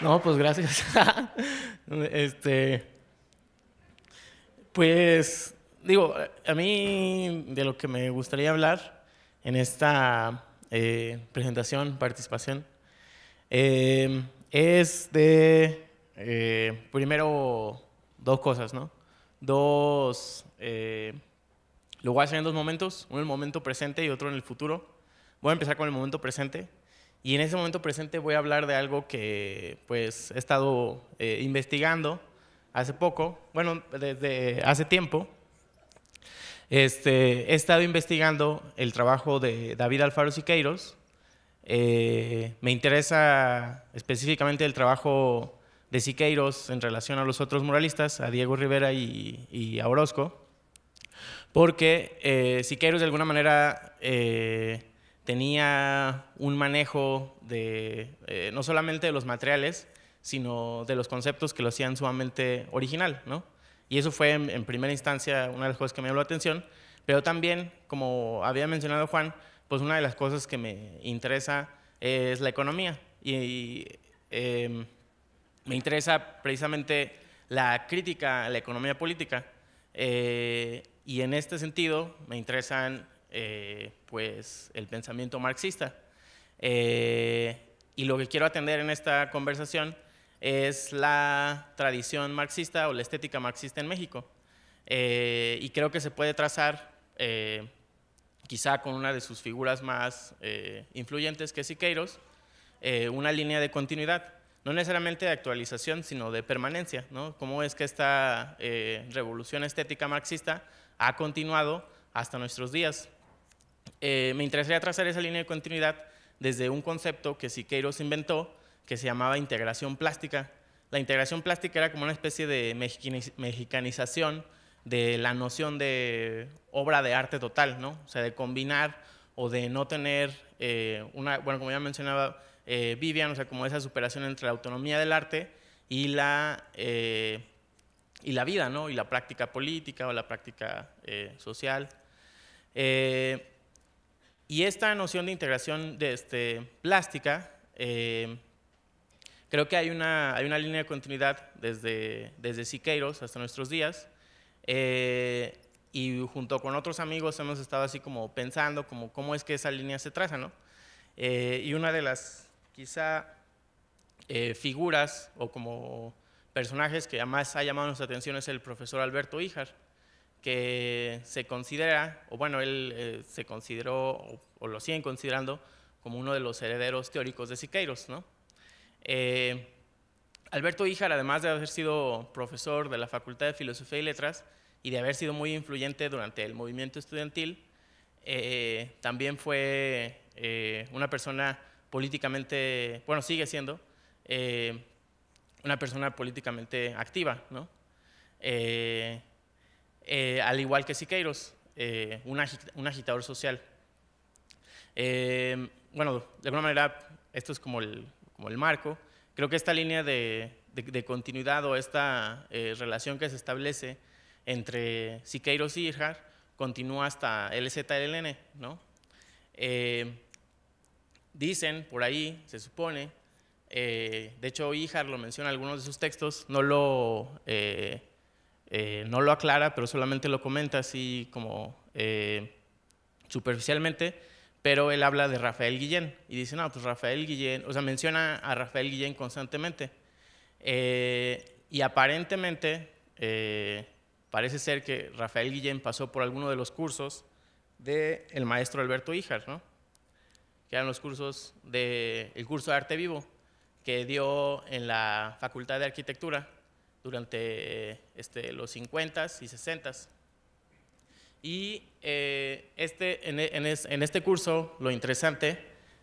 No, pues gracias. este, pues digo, a mí de lo que me gustaría hablar en esta eh, presentación, participación, eh, es de, eh, primero, dos cosas, ¿no? Dos, lo voy a hacer en dos momentos, uno en el momento presente y otro en el futuro. Voy a empezar con el momento presente. Y en ese momento presente voy a hablar de algo que pues he estado eh, investigando hace poco, bueno, desde hace tiempo. Este, he estado investigando el trabajo de David Alfaro Siqueiros. Eh, me interesa específicamente el trabajo de Siqueiros en relación a los otros muralistas, a Diego Rivera y, a Orozco, porque eh, Siqueiros de alguna manera tenía un manejo de eh, no solamente de los materiales, sino de los conceptos que lo hacían sumamente original, ¿no? Y eso fue en, primera instancia una de las cosas que me llamó la atención, pero también, como había mencionado Juan, pues una de las cosas que me interesa es la economía y, em, me interesa precisamente la crítica a la economía política eh, y en este sentido me interesan eh, pues, el pensamiento marxista. Eh, y lo que quiero atender en esta conversación es la tradición marxista o la estética marxista en México. Eh, y creo que se puede trazar, quizá con una de sus figuras más influyentes, que es Siqueiros, una línea de continuidad, no necesariamente de actualización, sino de permanencia. ¿no? ¿Cómo es que esta revolución estética marxista ha continuado hasta nuestros días? Eh, me interesaría trazar esa línea de continuidad desde un concepto que Siqueiros inventó, que se llamaba integración plástica. La integración plástica era como una especie de mexicanización de la noción de obra de arte total, ¿no? O sea, de combinar o de no tener eh, una, bueno, como ya mencionaba eh, Vivian, o sea, como esa superación entre la autonomía del arte y la, eh, y la vida, ¿no? Y la práctica política o la práctica social. Y esta noción de integración de este, plástica, eh, creo que hay una, hay una línea de continuidad desde, desde Siqueiros hasta nuestros días. Eh, y junto con otros amigos hemos estado así como pensando como cómo es que esa línea se traza, ¿no? Eh, y una de las quizá figuras o como personajes que más ha llamado nuestra atención es el profesor Alberto Ijar que se considera, o bueno, él eh, se consideró, o, lo siguen considerando, como uno de los herederos teóricos de Siqueiros. ¿no? Eh, Alberto Híjar, además de haber sido profesor de la Facultad de Filosofía y Letras y de haber sido muy influyente durante el movimiento estudiantil, eh, también fue una persona políticamente, bueno, sigue siendo, una persona políticamente activa, ¿no? Eh, al igual que Siqueiros, eh, un, agitador social. Eh, bueno, de alguna manera, esto es como el, marco. Creo que esta línea de, continuidad o esta relación que se establece entre Siqueiros y Irjar continúa hasta LZLN, ¿no? dicen por ahí, se supone, de hecho Ijar lo menciona en algunos de sus textos, no lo eh, no lo aclara, pero solamente lo comenta así como eh, superficialmente, pero él habla de Rafael Guillén y dice, no, pues Rafael Guillén, o sea, menciona a Rafael Guillén constantemente. Eh, y aparentemente parece ser que Rafael Guillén pasó por alguno de los cursos del el maestro Alberto Híjar, que eran los cursos del curso de arte vivo que dio en la Facultad de Arquitectura durante este, los 50s y 60s. Y eh, este, en, en, este curso lo interesante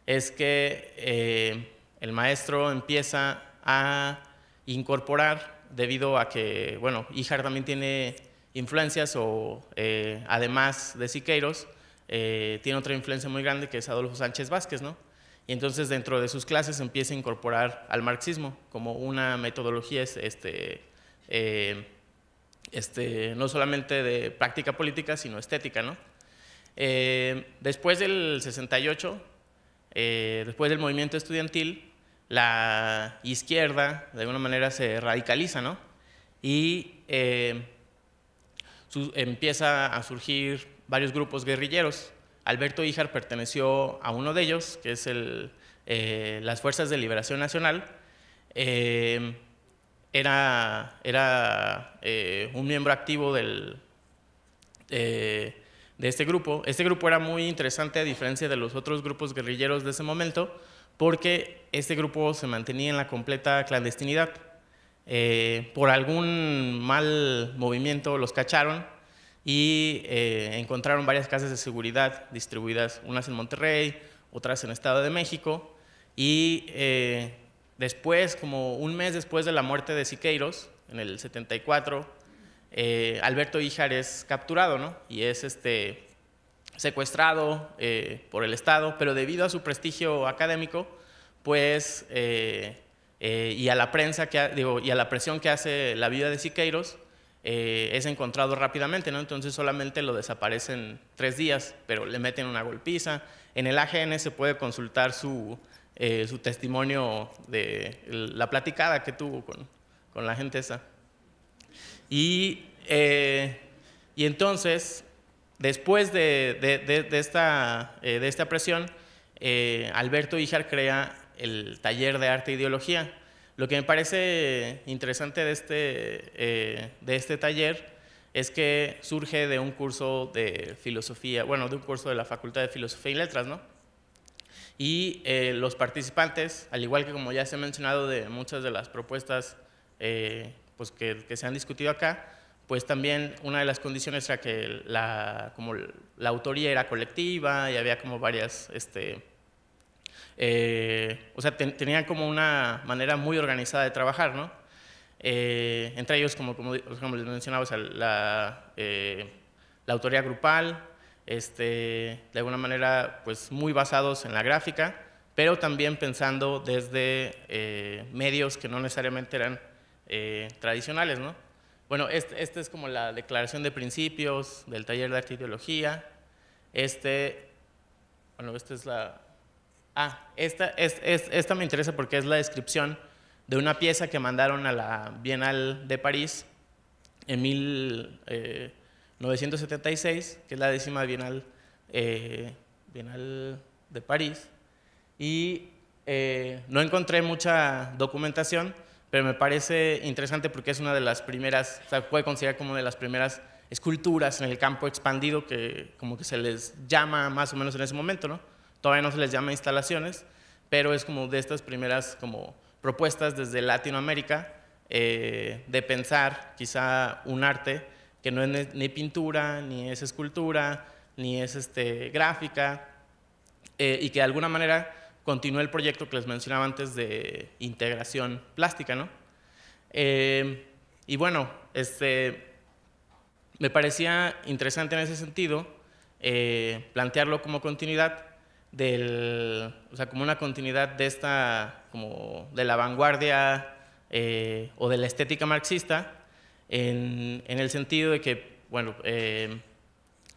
es que eh, el maestro empieza a incorporar, debido a que, bueno, Ijar también tiene influencias o eh, además de Siqueiros, tiene otra influencia muy grande que es Adolfo Sánchez Vázquez, ¿no? Y entonces dentro de sus clases empieza a incorporar al marxismo como una metodología este, eh, este, no solamente de práctica política, sino estética. ¿no? Eh, después del 68, eh, después del movimiento estudiantil, la izquierda de alguna manera se radicaliza ¿no? y su, empieza a surgir varios grupos guerrilleros. Alberto Híjar perteneció a uno de ellos, que es el, las Fuerzas de Liberación Nacional era, era eh, un miembro activo del, eh, de este grupo. Este grupo era muy interesante a diferencia de los otros grupos guerrilleros de ese momento, porque este grupo se mantenía en la completa clandestinidad. Eh, por algún mal movimiento los cacharon y encontraron varias casas de seguridad distribuidas, unas en Monterrey, otras en Estado de México, y Después, como un mes después de la muerte de Siqueiros, en el 74, eh, Alberto Híjar es capturado, Y es este, secuestrado eh, por el Estado, pero debido a su prestigio académico, pues, eh, y, a la prensa y a la presión que hace la vida de Siqueiros, es encontrado rápidamente, ¿no? Entonces solamente lo desaparecen tres días, pero le meten una golpiza. En el AGN se puede consultar su, eh, su testimonio de la platicada que tuvo con, la gente esa. Y, eh, y entonces, después de, esta, eh, de esta presión, Alberto Ijar crea el taller de arte e ideología. Lo que me parece interesante de este, de este taller es que surge de un curso de filosofía, bueno, de un curso de la Facultad de Filosofía y Letras, ¿no? Y eh, los participantes, al igual que como ya se ha mencionado de muchas de las propuestas eh, pues que, se han discutido acá, pues también una de las condiciones era que la, como la autoría era colectiva y había como varias, este, eh, o sea, tenían como una manera muy organizada de trabajar, ¿no? entre ellos, como, como, les mencionaba, o la, la autoría grupal, este, de alguna manera pues muy basados en la gráfica, pero también pensando desde eh, medios que no necesariamente eran eh, tradicionales. ¿no? Bueno, esta es como la declaración de principios del taller de arte y ideología. Este, bueno, esta es la... Ah, esta, es, esta me interesa porque es la descripción de una pieza que mandaron a la Bienal de París en mil... Eh, 976, que es la décima Bienal, eh, de París, y eh, no encontré mucha documentación, pero me parece interesante porque es una de las primeras, se puede considerar como una de las primeras esculturas en el campo expandido que como que se les llama más o menos en ese momento, ¿no? Todavía no se les llama instalaciones, pero es como de estas primeras como propuestas desde Latinoamérica eh, de pensar quizá un arte que no es ni pintura, ni es escultura, ni es este, gráfica, eh, y que de alguna manera continúa el proyecto que les mencionaba antes de integración plástica, eh, y bueno, este, me parecía interesante en ese sentido eh, plantearlo como continuidad del, como una continuidad de la vanguardia o de la estética marxista, en, el sentido de que, bueno, eh,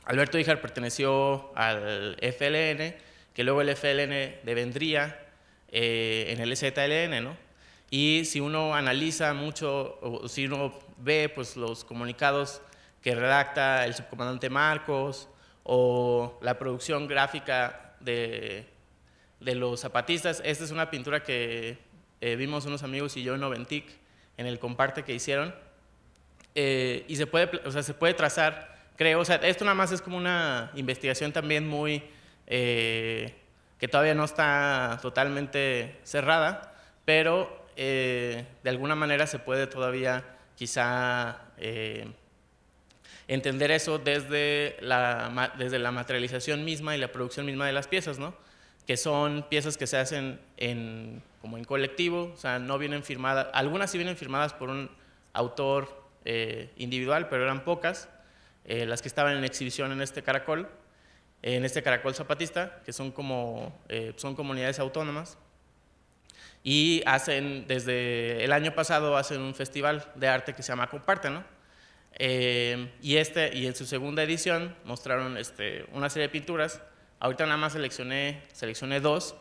Alberto Híjar perteneció al FLN, que luego el FLN devendría eh, en el ZLN, ¿no? Y si uno analiza mucho, o si uno ve pues, los comunicados que redacta el subcomandante Marcos o la producción gráfica de, de los zapatistas, esta es una pintura que eh, vimos unos amigos y yo en Oventic, en el comparte que hicieron, eh, y se puede, o se puede trazar, creo, o sea, esto nada más es como una investigación también muy, eh, que todavía no está totalmente cerrada, pero eh, de alguna manera se puede todavía quizá entender eso desde la, desde la materialización misma y la producción misma de las piezas, ¿no? que son piezas que se hacen como en colectivo, o sea, no vienen firmadas, algunas sí vienen firmadas por un autor eh, individual, pero eran pocas, eh, las que estaban en exhibición en este caracol, en este caracol zapatista, que son, como, eh, son comunidades autónomas, y hacen, desde el año pasado, hacen un festival de arte que se llama Comparte, ¿no? y, este, y en su segunda edición mostraron este, una serie de pinturas, ahorita nada más seleccioné, seleccioné dos,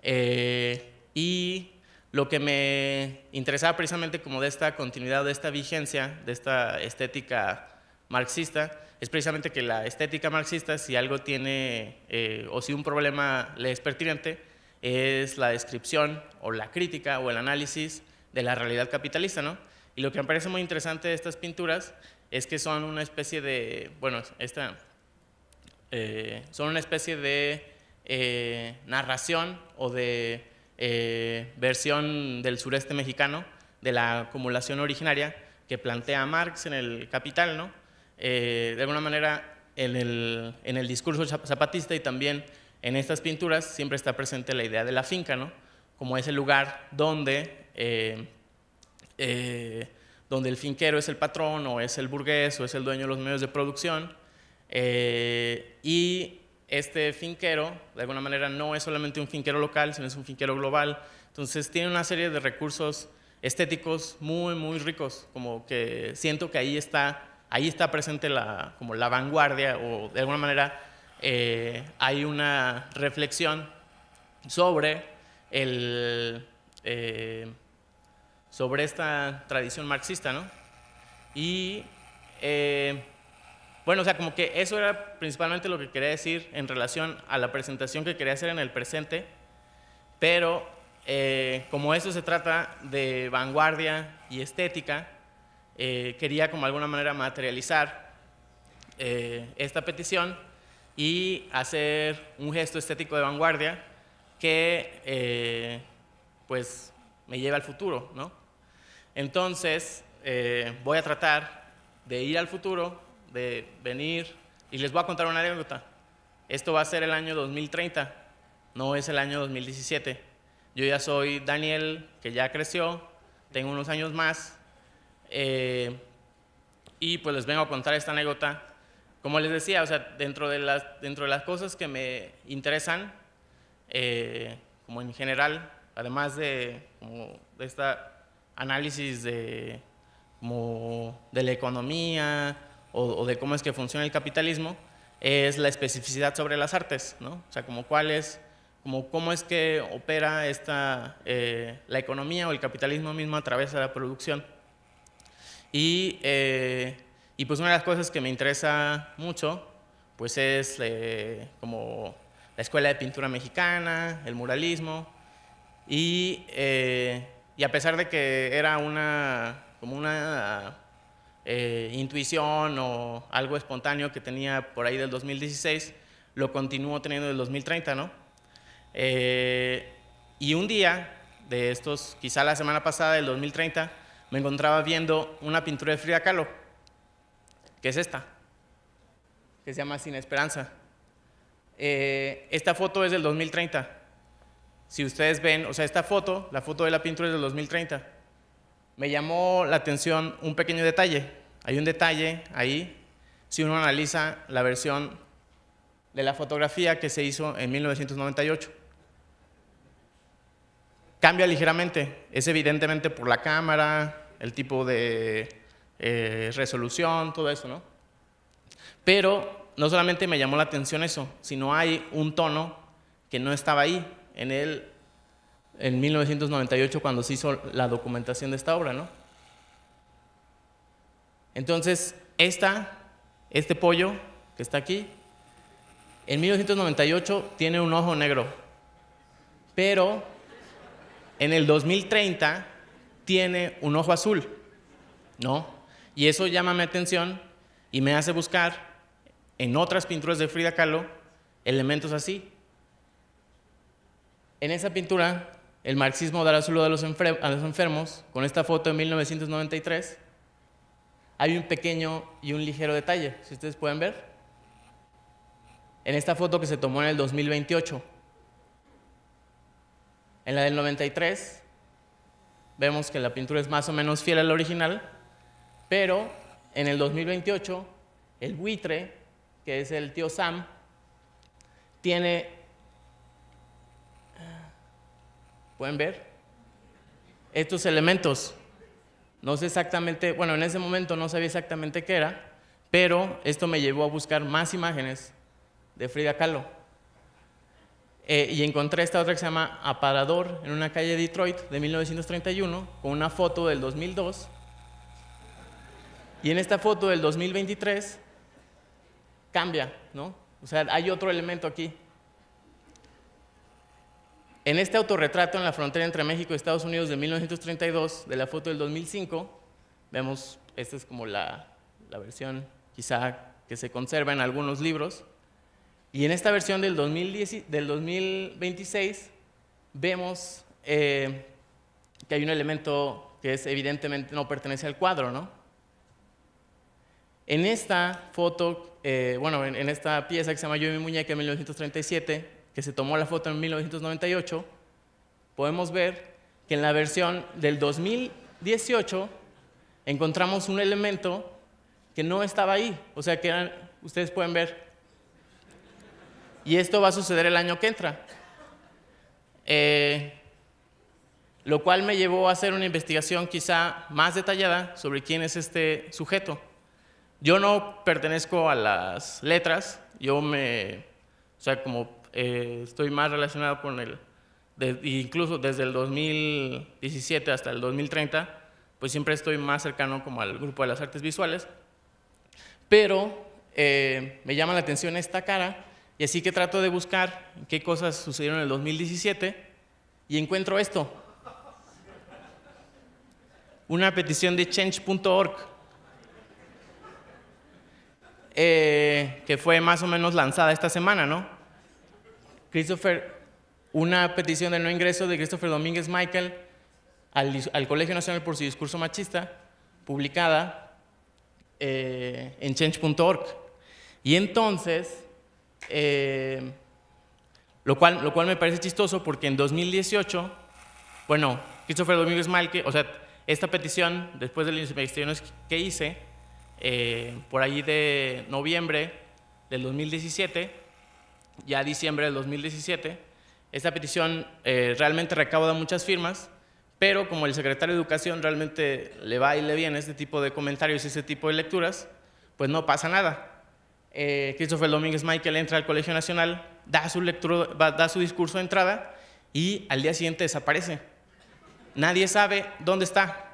y lo que me interesaba precisamente como de esta continuidad, de esta vigencia, de esta estética marxista, es precisamente que la estética marxista, si algo tiene eh, o si un problema le es pertinente, es la descripción o la crítica o el análisis de la realidad capitalista, ¿no? Y lo que me parece muy interesante de estas pinturas es que son una especie de, bueno, esta, eh, son una especie de eh, narración o de eh, versión del sureste mexicano de la acumulación originaria que plantea Marx en el Capital, ¿no? Eh, de alguna manera, en el, discurso zapatista y también en estas pinturas siempre está presente la idea de la finca, ¿no? Como el lugar donde, eh, donde el finquero es el patrón o es el burgués o es el dueño de los medios de producción. y este finquero, de alguna manera, no es solamente un finquero local, sino es un finquero global. Entonces tiene una serie de recursos estéticos muy, muy ricos, como que siento que ahí está, ahí está presente la, como la vanguardia o de alguna manera eh, hay una reflexión sobre, el, eh, sobre esta tradición marxista, ¿no? Y eh, bueno, o sea, como que eso era principalmente lo que quería decir en relación a la presentación que quería hacer en el presente, pero eh, como eso se trata de vanguardia y estética, eh, quería como alguna manera materializar eh, esta petición y hacer un gesto estético de vanguardia que pues me lleve al futuro, ¿no? Entonces voy a tratar de ir al futuro de venir y les voy a contar una anécdota. Esto va a ser el año 2030, no es el año 2017. Yo ya soy Daniel, que ya creció, tengo unos años más. Eh, y pues les vengo a contar esta anécdota. Como les decía, o sea, dentro de las, dentro de las cosas que me interesan, eh, como en general, además de, como este análisis de, de la economía, o, de cómo es que funciona el capitalismo es la especificidad sobre las artes, ¿no? O sea, como cuál como cómo es que opera esta, eh, la economía o el capitalismo mismo a través de la producción. Y, eh, pues una de las cosas que me interesa mucho, pues es eh, como la escuela de pintura mexicana, el muralismo, y, y a pesar de que era una, como una eh, intuición o algo espontáneo que tenía por ahí del 2016, lo continuó teniendo del 2030, ¿no? Eh, y un día de estos, quizá la semana pasada del 2030, me encontraba viendo una pintura de Frida Kahlo, que es esta, que se llama Sin Esperanza. Eh, esta foto es del 2030. Si ustedes ven, o sea, esta foto, la foto de la pintura es del 2030. Me llamó la atención un pequeño detalle. Hay un detalle ahí, si uno analiza la versión de la fotografía que se hizo en 1998. Cambia ligeramente, es evidentemente por la cámara, el tipo de eh, resolución, todo eso, ¿no? Pero no solamente me llamó la atención eso, sino hay un tono que no estaba ahí. En el en 1998 cuando se hizo la documentación de esta obra, ¿no? Entonces, esta, este pollo que está aquí, en 1998 tiene un ojo negro, pero en el 2030 tiene un ojo azul, ¿no? Y eso llama mi atención y me hace buscar en otras pinturas de Frida Kahlo elementos así. En esa pintura el marxismo dará salud a los, a los enfermos. Con esta foto de 1993 hay un pequeño y un ligero detalle, si ustedes pueden ver. En esta foto que se tomó en el 2028, en la del 93, vemos que la pintura es más o menos fiel a la original, pero en el 2028, el buitre, que es el tío Sam, tiene ¿Pueden ver? Estos elementos, no sé exactamente, bueno, en ese momento no sabía exactamente qué era, pero esto me llevó a buscar más imágenes de Frida Kahlo. Eh, y encontré esta otra que se llama Aparador en una calle de Detroit de 1931 con una foto del 2002. Y en esta foto del 2023 cambia, ¿no? O sea, hay otro elemento aquí. En este autorretrato en la frontera entre México y Estados Unidos de 1932, de la foto del 2005, vemos, esta es como la, versión quizá que se conserva en algunos libros, y en esta versión del, del 2026 vemos eh, que hay un elemento que es evidentemente no pertenece al cuadro, ¿no? En esta foto, eh, bueno, en, esta pieza que se llama Yo y mi muñeca en 1937, que se tomó la foto en 1998, podemos ver que en la versión del 2018 encontramos un elemento que no estaba ahí, o sea que ustedes pueden ver. Y esto va a suceder el año que entra. Eh, lo cual me llevó a hacer una investigación quizá más detallada sobre quién es este sujeto. Yo no pertenezco a las letras, yo me, o sea, como eh, estoy más relacionado con el, incluso desde el 2017 hasta el 2030, pues siempre estoy más cercano como al grupo de las artes visuales, pero eh, me llama la atención esta cara y así que trato de buscar qué cosas sucedieron en el 2017 y encuentro esto. Una petición de change.org, eh, que fue más o menos lanzada esta semana, ¿no? Christopher, una petición de no ingreso de Christopher Domínguez Michael al, Colegio Nacional por su discurso machista, publicada eh, en change.org. Y entonces, eh, lo, cual, me parece chistoso porque en 2018, bueno, Christopher Domínguez Michael, o sea, esta petición, después de las investigaciones que hice, eh, por allí de noviembre del 2017, ya diciembre del 2017. Esta petición eh, realmente recauda muchas firmas, pero como el secretario de Educación realmente le va y le viene este tipo de comentarios y este tipo de lecturas, pues no pasa nada. Eh, Christopher Domínguez Michael entra al Colegio Nacional, da su, da su discurso de entrada y al día siguiente desaparece. Nadie sabe dónde está.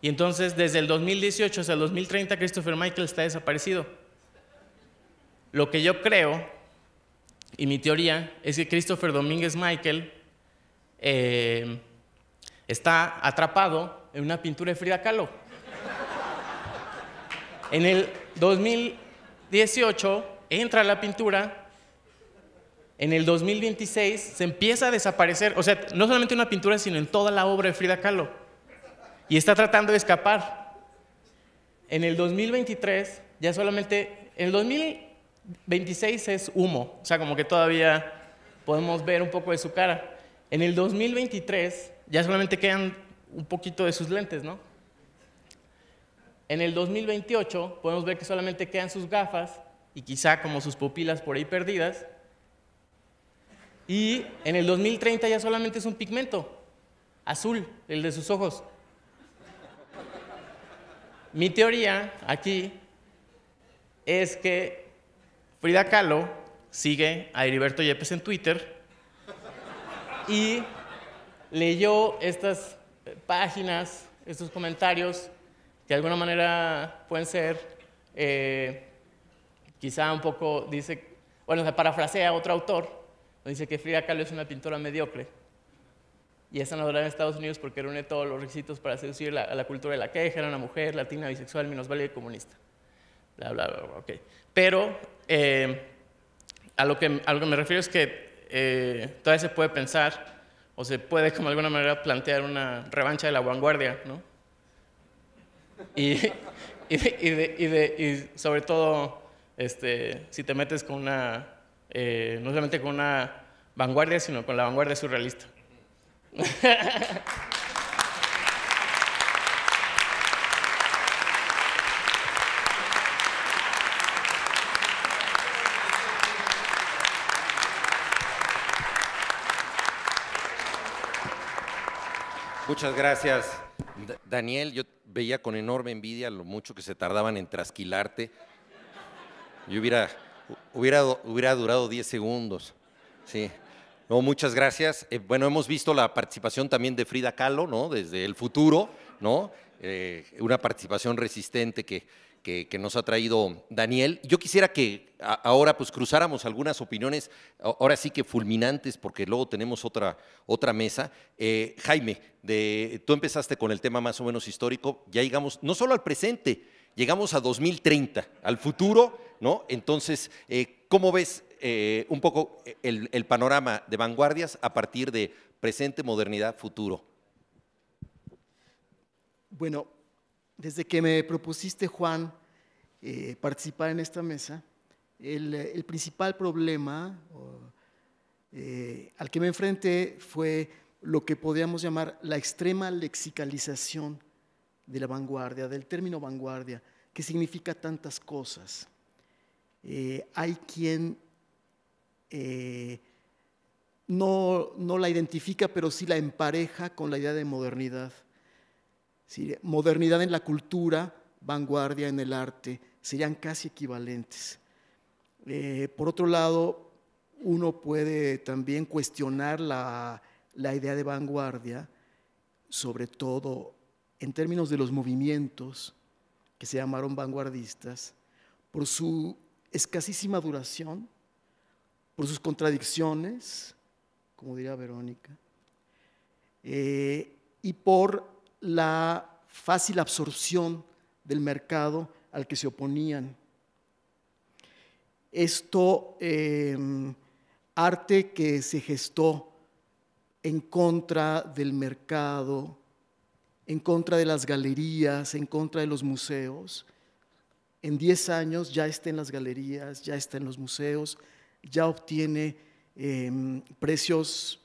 Y entonces, desde el 2018 hasta el 2030, Christopher Michael está desaparecido. Lo que yo creo y mi teoría es que Christopher Domínguez Michael eh, está atrapado en una pintura de Frida Kahlo. En el 2018 entra la pintura, en el 2026 se empieza a desaparecer, o sea, no solamente una pintura, sino en toda la obra de Frida Kahlo. Y está tratando de escapar. En el 2023, ya solamente, el 26 es humo, o sea, como que todavía podemos ver un poco de su cara. En el 2023 ya solamente quedan un poquito de sus lentes, ¿no? En el 2028 podemos ver que solamente quedan sus gafas y quizá como sus pupilas por ahí perdidas. Y en el 2030 ya solamente es un pigmento azul, el de sus ojos. Mi teoría aquí es que Frida Kahlo sigue a Heriberto Yepes en Twitter y leyó estas eh, páginas, estos comentarios, que de alguna manera pueden ser, eh, quizá un poco, dice, bueno, se parafrasea a otro autor, dice que Frida Kahlo es una pintora mediocre. Y esa no en Estados Unidos porque reúne todos los requisitos para seducir la, a la cultura de la queja, era una mujer latina, bisexual, minusválida y comunista. Bla, bla, bla, ok. Pero eh, a, lo que, me refiero es que eh, todavía se puede pensar o se puede, como de alguna manera, plantear una revancha de la vanguardia, ¿no? Y, sobre todo, este, si te metes con una, eh, no solamente con una vanguardia, sino con la vanguardia surrealista. Muchas gracias, Daniel. Yo veía con enorme envidia lo mucho que se tardaban en trasquilarte. Yo hubiera, hubiera, hubiera durado 10 segundos. Sí. No, muchas gracias. Eh, bueno, hemos visto la participación también de Frida Kahlo, ¿no? Desde el futuro, ¿no? Eh, una participación resistente que, que, nos ha traído Daniel. Yo quisiera que ahora pues cruzáramos algunas opiniones, ahora sí que fulminantes, porque luego tenemos otra, otra mesa. Eh, Jaime, tú empezaste con el tema más o menos histórico, ya llegamos no solo al presente, llegamos a 2030, al futuro, ¿no? Entonces, eh, ¿cómo ves eh, un poco el, panorama de vanguardias a partir de presente, modernidad, futuro? Bueno, desde que me propusiste, Juan, eh, participar en esta mesa, el, principal problema eh, al que me enfrenté fue lo que podríamos llamar la extrema lexicalización de la vanguardia, del término vanguardia, que significa tantas cosas. Eh, hay quien no, no, la identifica, pero sí la empareja con la idea de modernidad. modernidad en la cultura, vanguardia en el arte serían casi equivalentes. Eh, por otro lado, uno puede también cuestionar la, idea de vanguardia, sobre todo en términos de los movimientos que se llamaron vanguardistas, por su escasísima duración, por sus contradicciones, como diría Verónica, eh, y por la fácil absorción del mercado al que se oponían. Esto, em, arte que se gestó en contra del mercado, en contra de las galerías, en contra de los museos. En 10 años ya está en las galerías, ya está en los museos, ya obtiene em, precios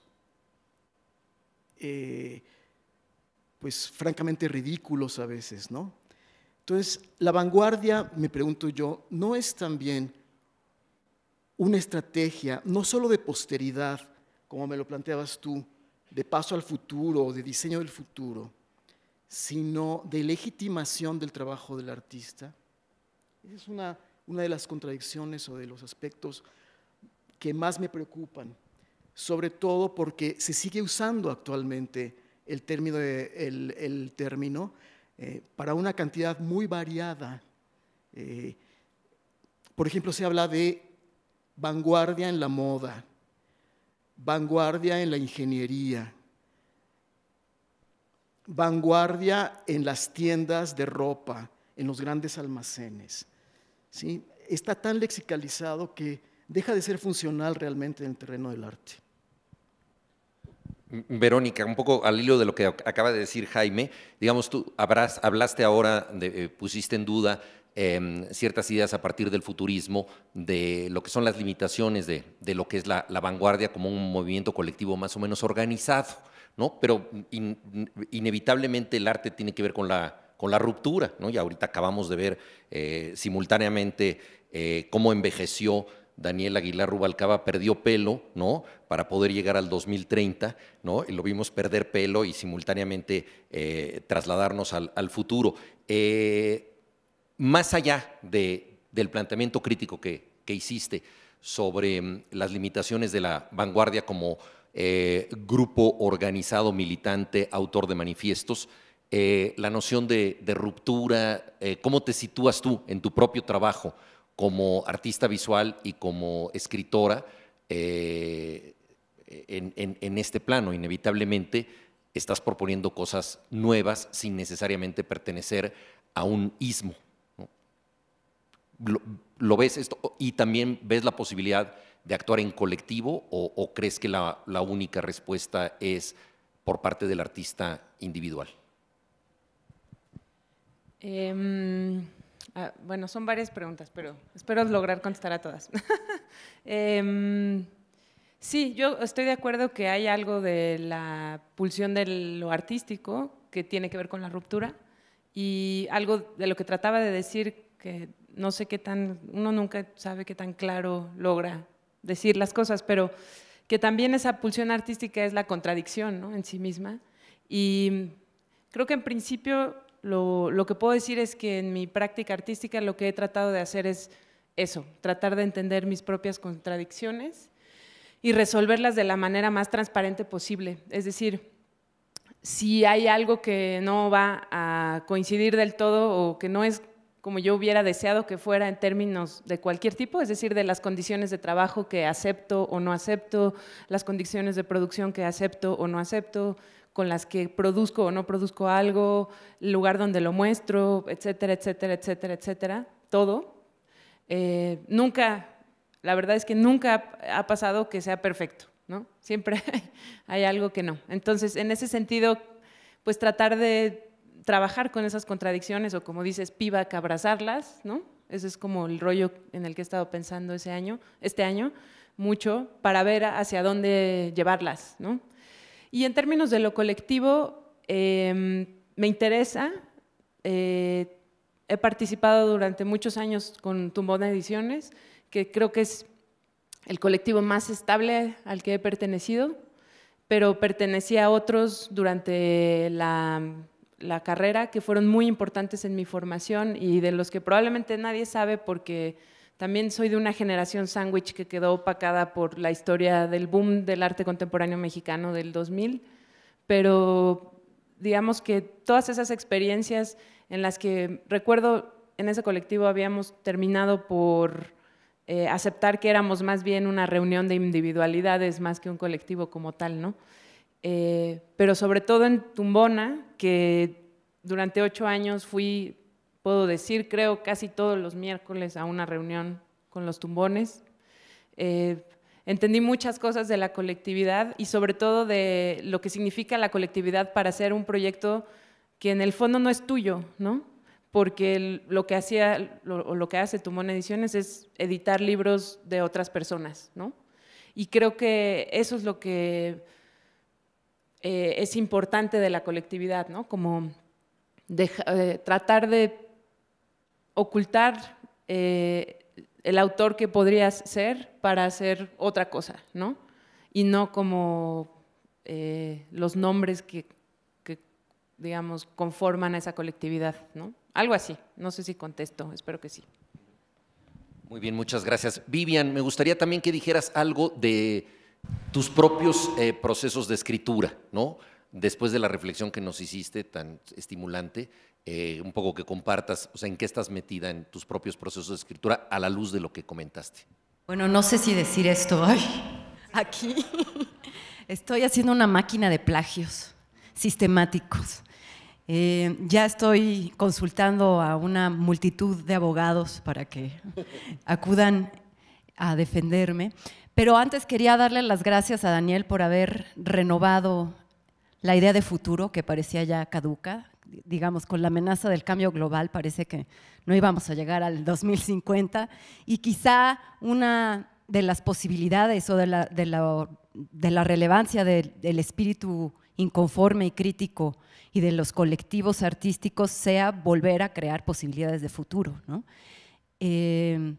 eh, pues francamente ridículos a veces, ¿no? Entonces, la vanguardia, me pregunto yo, ¿no es también una estrategia, no solo de posteridad, como me lo planteabas tú, de paso al futuro, de diseño del futuro, sino de legitimación del trabajo del artista? Esa es una, de las contradicciones o de los aspectos que más me preocupan, sobre todo porque se sigue usando actualmente el término eh, para una cantidad muy variada. Eh, por ejemplo, se habla de vanguardia en la moda, vanguardia en la ingeniería, vanguardia en las tiendas de ropa, en los grandes almacenes. Está tan lexicalizado que deja de ser funcional realmente en el terreno del arte. Verónica, un poco al hilo de lo que acaba de decir Jaime, digamos, tú habrás, hablaste ahora, de, eh, pusiste en duda em, ciertas ideas a partir del futurismo de lo que son las limitaciones de, lo que es la, vanguardia como un movimiento colectivo más o menos organizado, ¿no? Pero inevitablemente el arte tiene que ver con la, con la ruptura, ¿no? Y ahorita acabamos de ver eh, simultáneamente eh, cómo envejeció Daniel Aguilar Rubalcaba perdió pelo, ¿no? Para poder llegar al 2030, ¿no? Y lo vimos perder pelo y simultáneamente eh, trasladarnos al, futuro. Eh, más allá del planteamiento crítico que, hiciste sobre mm, las limitaciones de la vanguardia como eh, grupo organizado, militante, autor de manifiestos, la noción de ruptura, ¿cómo te sitúas tú en tu propio trabajo? como artista visual y como escritora eh, en, este plano. Inevitablemente estás proponiendo cosas nuevas sin necesariamente pertenecer a un ismo. Lo, ves esto y también ves la posibilidad de actuar en colectivo o, crees que la, única respuesta es por parte del artista individual? Em, Ah, bueno, son varias preguntas, pero espero lograr contestar a todas. Em, sí, yo estoy de acuerdo que hay algo de la pulsión de lo artístico que tiene que ver con la ruptura y algo de lo que trataba de decir que no sé qué tan, uno nunca sabe qué tan claro logra decir las cosas, pero que también esa pulsión artística es la contradicción ¿no? en sí misma. Y creo que en principio lo, que puedo decir es que en mi práctica artística lo que he tratado de hacer es eso, tratar de entender mis propias contradicciones y resolverlas de la manera más transparente posible. Es decir, si hay algo que no va a coincidir del todo o que no es como yo hubiera deseado que fuera en términos de cualquier tipo, es decir, de las condiciones de trabajo que acepto o no acepto, las condiciones de producción que acepto o no acepto, con las que produzco o no produzco algo, el lugar donde lo muestro, etcétera, etcétera, etcétera, etcétera, todo. Eh, nunca, la verdad es que nunca ha pasado que sea perfecto, ¿no? Siempre hay, algo que no. Entonces, en ese sentido, pues tratar de trabajar con esas contradicciones o como dices, piba, abrazarlas, ¿no? Ese es como el rollo en el que he estado pensando ese año, este año, mucho, para ver hacia dónde llevarlas, ¿no? Y en términos de lo colectivo, em, me interesa. Eh, he participado durante muchos años con Tumbona Ediciones, que creo que es el colectivo más estable al que he pertenecido, pero pertenecí a otros durante la, la carrera que fueron muy importantes en mi formación y de los que probablemente nadie sabe porque también soy de una generación sándwich que quedó opacada por la historia del boom del arte contemporáneo mexicano del 2000, pero digamos que todas esas experiencias en las que recuerdo en ese colectivo habíamos terminado por eh, aceptar que éramos más bien una reunión de individualidades más que un colectivo como tal, ¿no? Eh, pero sobre todo en Tumbona, que durante ocho años fui puedo decir, creo, casi todos los miércoles a una reunión con los tumbones. Eh, entendí muchas cosas de la colectividad y sobre todo de lo que significa la colectividad para hacer un proyecto que en el fondo no es tuyo, ¿no? Porque lo que hacía o lo que hace Tumbón Ediciones es editar libros de otras personas, ¿no? Y creo que eso es lo que eh, es importante de la colectividad, ¿no? Como eh, tratar de ocultar eh, el autor que podrías ser para hacer otra cosa, ¿no? Y no como eh, los nombres que, digamos, conforman a esa colectividad, ¿no? Algo así, no sé si contesto, espero que sí. Muy bien, muchas gracias. Vivian, me gustaría también que dijeras algo de tus propios eh, procesos de escritura, ¿no? Después de la reflexión que nos hiciste tan estimulante, eh, un poco que compartas, o sea, en qué estás metida en tus propios procesos de escritura a la luz de lo que comentaste. Bueno, no sé si decir esto hoy, aquí. Estoy haciendo una máquina de plagios sistemáticos. Eh, ya estoy consultando a una multitud de abogados para que acudan a defenderme. Pero antes quería darle las gracias a Daniel por haber renovado la idea de futuro que parecía ya caduca digamos, con la amenaza del cambio global, parece que no íbamos a llegar al 2050 y quizá una de las posibilidades o de la, de la, relevancia del, espíritu inconforme y crítico y de los colectivos artísticos sea volver a crear posibilidades de futuro. ¿no? Eh,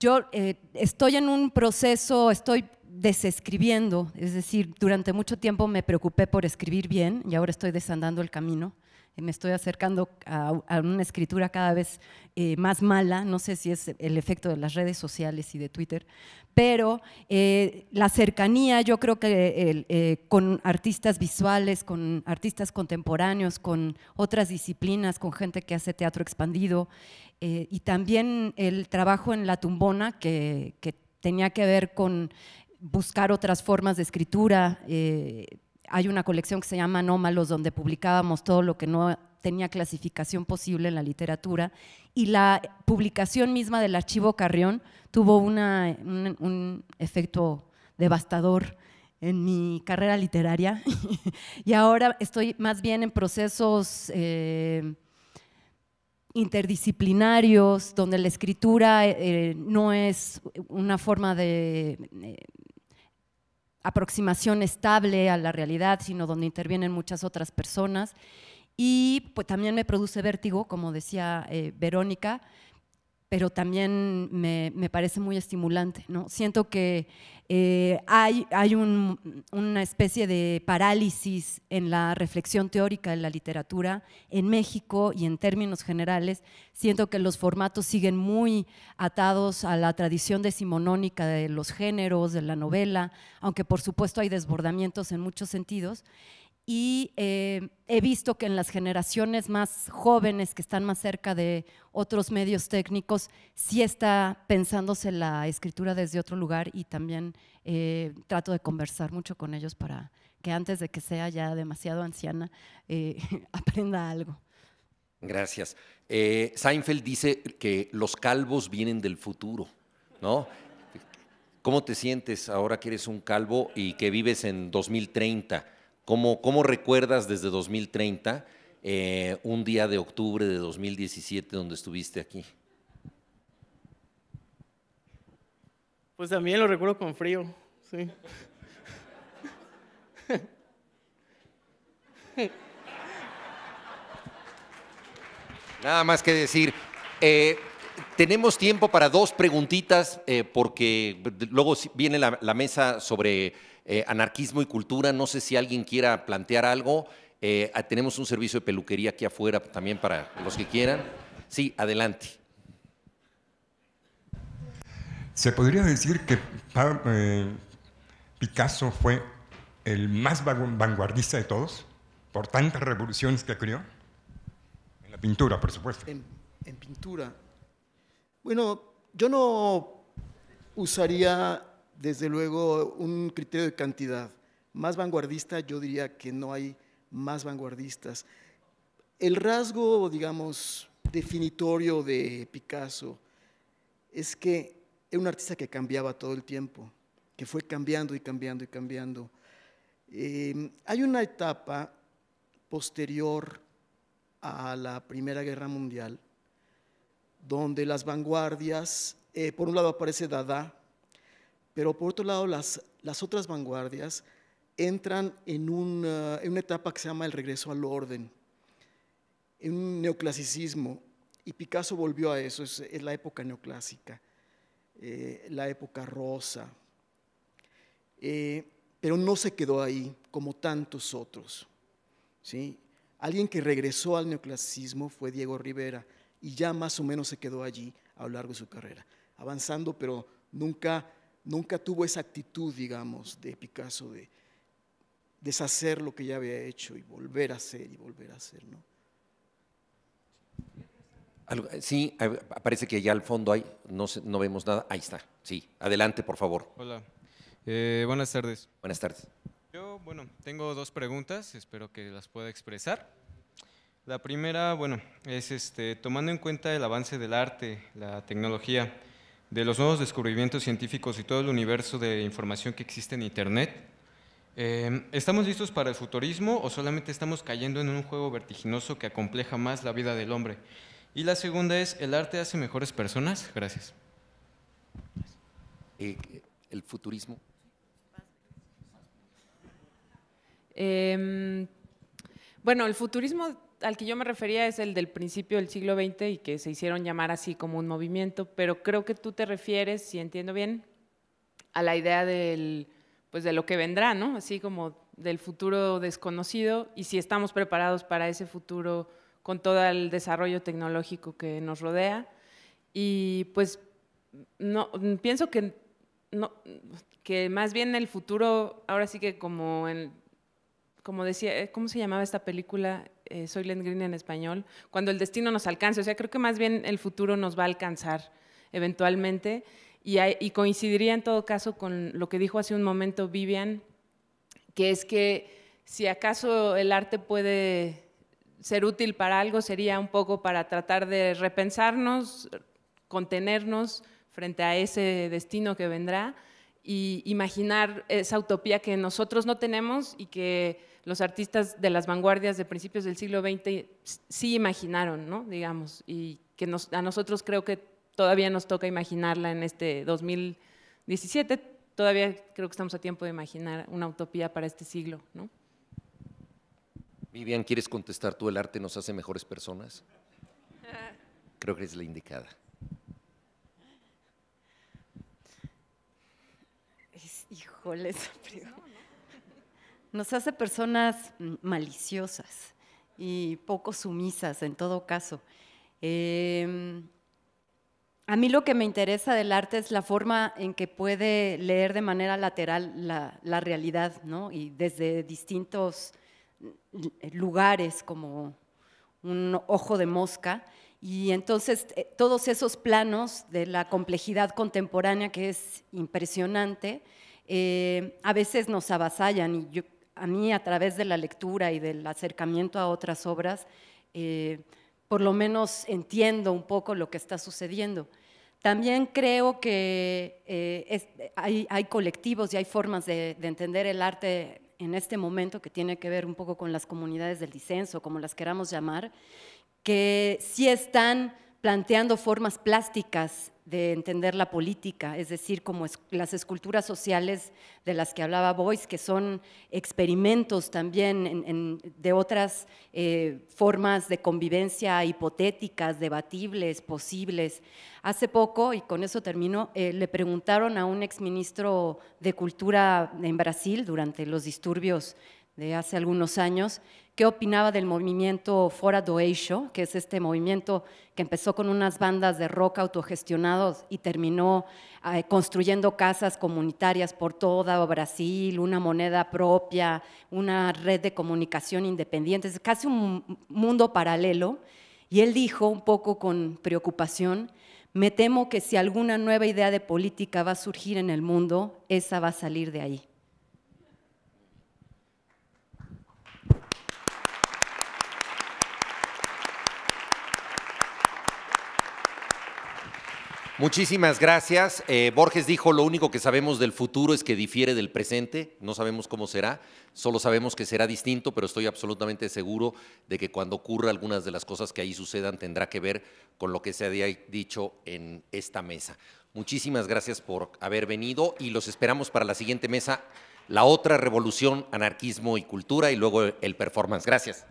yo eh, estoy en un proceso, estoy desescribiendo, es decir, durante mucho tiempo me preocupé por escribir bien y ahora estoy desandando el camino me estoy acercando a, una escritura cada vez eh, más mala, no sé si es el efecto de las redes sociales y de Twitter, pero eh, la cercanía, yo creo que eh, con artistas visuales, con artistas contemporáneos, con otras disciplinas, con gente que hace teatro expandido, y también el trabajo en La Tumbona, que, tenía que ver con buscar otras formas de escritura, hay una colección que se llama Anómalos, donde publicábamos todo lo que no tenía clasificación posible en la literatura, y la publicación misma del archivo Carrión tuvo un, efecto devastador en mi carrera literaria, y ahora estoy más bien en procesos... Eh, interdisciplinarios, donde la escritura eh, no es una forma de, eh, aproximación estable a la realidad, sino donde intervienen muchas otras personas. Y pues, también me produce vértigo, como decía eh, Verónica, pero también me, me parece muy estimulante. ¿no? Siento que eh, hay, hay una especie de parálisis en la reflexión teórica de la literatura en México y en términos generales. Siento que los formatos siguen muy atados a la tradición decimonónica de los géneros, de la novela, aunque por supuesto hay desbordamientos en muchos sentidos y eh, he visto que en las generaciones más jóvenes que están más cerca de otros medios técnicos, sí está pensándose la escritura desde otro lugar y también eh, trato de conversar mucho con ellos para que antes de que sea ya demasiado anciana, eh, aprenda algo. Gracias. Seinfeld dice que los calvos vienen del futuro, ¿no? ¿Cómo te sientes ahora que eres un calvo y que vives en 2030? ¿Cómo, recuerdas desde 2030 eh, un día de octubre de 2017 donde estuviste aquí? Pues también lo recuerdo con frío, Nada más que decir, eh, tenemos tiempo para dos preguntitas eh, porque luego viene la mesa sobre eh, anarquismo y cultura, no sé si alguien quiera plantear algo. Eh, ah, tenemos un servicio de peluquería aquí afuera también para los que quieran. Sí, adelante. Se podría decir que eh, Picasso fue el más vanguardista de todos por tantas revoluciones que creó. En la pintura, por supuesto. en pintura. Bueno, yo no usaría desde luego un criterio de cantidad. Más vanguardista, yo diría que no hay más vanguardistas. El rasgo, digamos, definitorio de Picasso es que era un artista que cambiaba todo el tiempo, que fue cambiando y cambiando y cambiando. Em, hay una etapa posterior a la Primera Guerra Mundial donde las vanguardias, eh, por un lado aparece Dada, pero por otro lado, las, las otras vanguardias entran en una, en una etapa que se llama el regreso al orden, en un neoclasicismo, y Picasso volvió a eso, es, la época neoclásica, eh, la época rosa. Eh, pero no se quedó ahí como tantos otros. ¿sí? Alguien que regresó al neoclasicismo fue Diego Rivera y ya más o menos se quedó allí a lo largo de su carrera, avanzando, pero nunca nunca tuvo esa actitud, digamos, de Picasso de deshacer lo que ya había hecho y volver a hacer y volver a hacer, ¿no? Eh, sí, parece que ya al fondo hay, no, no vemos nada. Ahí está, sí. Adelante, por favor. Hola. Eh, buenas tardes. Buenas tardes. Yo, bueno, tengo dos preguntas, espero que las pueda expresar. La primera, bueno, es este, tomando en cuenta el avance del arte, la tecnología, de los nuevos descubrimientos científicos y todo el universo de información que existe en Internet. Em, ¿Estamos listos para el futurismo o solamente estamos cayendo en un juego vertiginoso que acompleja más la vida del hombre? Y la segunda es, ¿el arte hace mejores personas? Gracias. Eh, ¿El futurismo? Em, bueno, el futurismo al que yo me refería es el del principio del siglo XX y que se hicieron llamar así como un movimiento, pero creo que tú te refieres, si entiendo bien, a la idea del, pues de lo que vendrá, Así como del futuro desconocido y si estamos preparados para ese futuro con todo el desarrollo tecnológico que nos rodea. Y pues no, pienso que, no, que más bien el futuro, ahora sí que como en, como decía, eh, ¿cómo se llamaba esta película? Eh, Soy Len Green en español, cuando el destino nos alcance. O sea, creo que más bien el futuro nos va a alcanzar eventualmente. Y, y coincidiría en todo caso con lo que dijo hace un momento Vivian, que es que si acaso el arte puede ser útil para algo, sería un poco para tratar de repensarnos, contenernos frente a ese destino que vendrá y imaginar esa utopía que nosotros no tenemos y que los artistas de las vanguardias de principios del siglo XX sí imaginaron, ¿no? digamos, y que nos, a nosotros creo que todavía nos toca imaginarla en este 2017, todavía creo que estamos a tiempo de imaginar una utopía para este siglo. ¿no? Vivian, ¿quieres contestar tú? ¿El arte nos hace mejores personas? Creo que es la indicada. Híjole, esa pregunta nos hace personas mm, maliciosas y poco sumisas en todo caso. Em, a mí lo que me interesa del arte es la forma en que puede leer de manera lateral la, realidad, ¿no? Y desde distintos mm, lugares como un ojo de mosca. Y entonces eh, todos esos planos de la complejidad contemporánea que es impresionante, eh, a veces nos avasallan y yo a mí a través de la lectura y del acercamiento a otras obras, eh, por lo menos entiendo un poco lo que está sucediendo. También creo que eh, hay, colectivos y hay formas de, de, entender el arte en este momento que tiene que ver un poco con las comunidades del disenso, como las queramos llamar, que sí están planteando formas plásticas de entender la política, es decir, como las esculturas sociales de las que hablaba Boyce, que son experimentos también de otras eh, formas de convivencia hipotéticas, debatibles, posibles. Hace poco, y con eso termino, eh, le preguntaron a un exministro de Cultura en Brasil durante los disturbios de hace algunos años, qué opinaba del movimiento Fora do que es este movimiento que empezó con unas bandas de rock autogestionados y terminó eh, construyendo casas comunitarias por todo Brasil, una moneda propia, una red de comunicación independiente, es casi un mundo paralelo. Y él dijo, un poco con preocupación, me temo que si alguna nueva idea de política va a surgir en el mundo, esa va a salir de ahí. Muchísimas gracias. Eh, Borges dijo, lo único que sabemos del futuro es que difiere del presente, no sabemos cómo será, solo sabemos que será distinto, pero estoy absolutamente seguro de que cuando ocurra algunas de las cosas que ahí sucedan tendrá que ver con lo que se había dicho en esta mesa. Muchísimas gracias por haber venido y los esperamos para la siguiente mesa, la otra revolución, anarquismo y cultura y luego el performance. Gracias.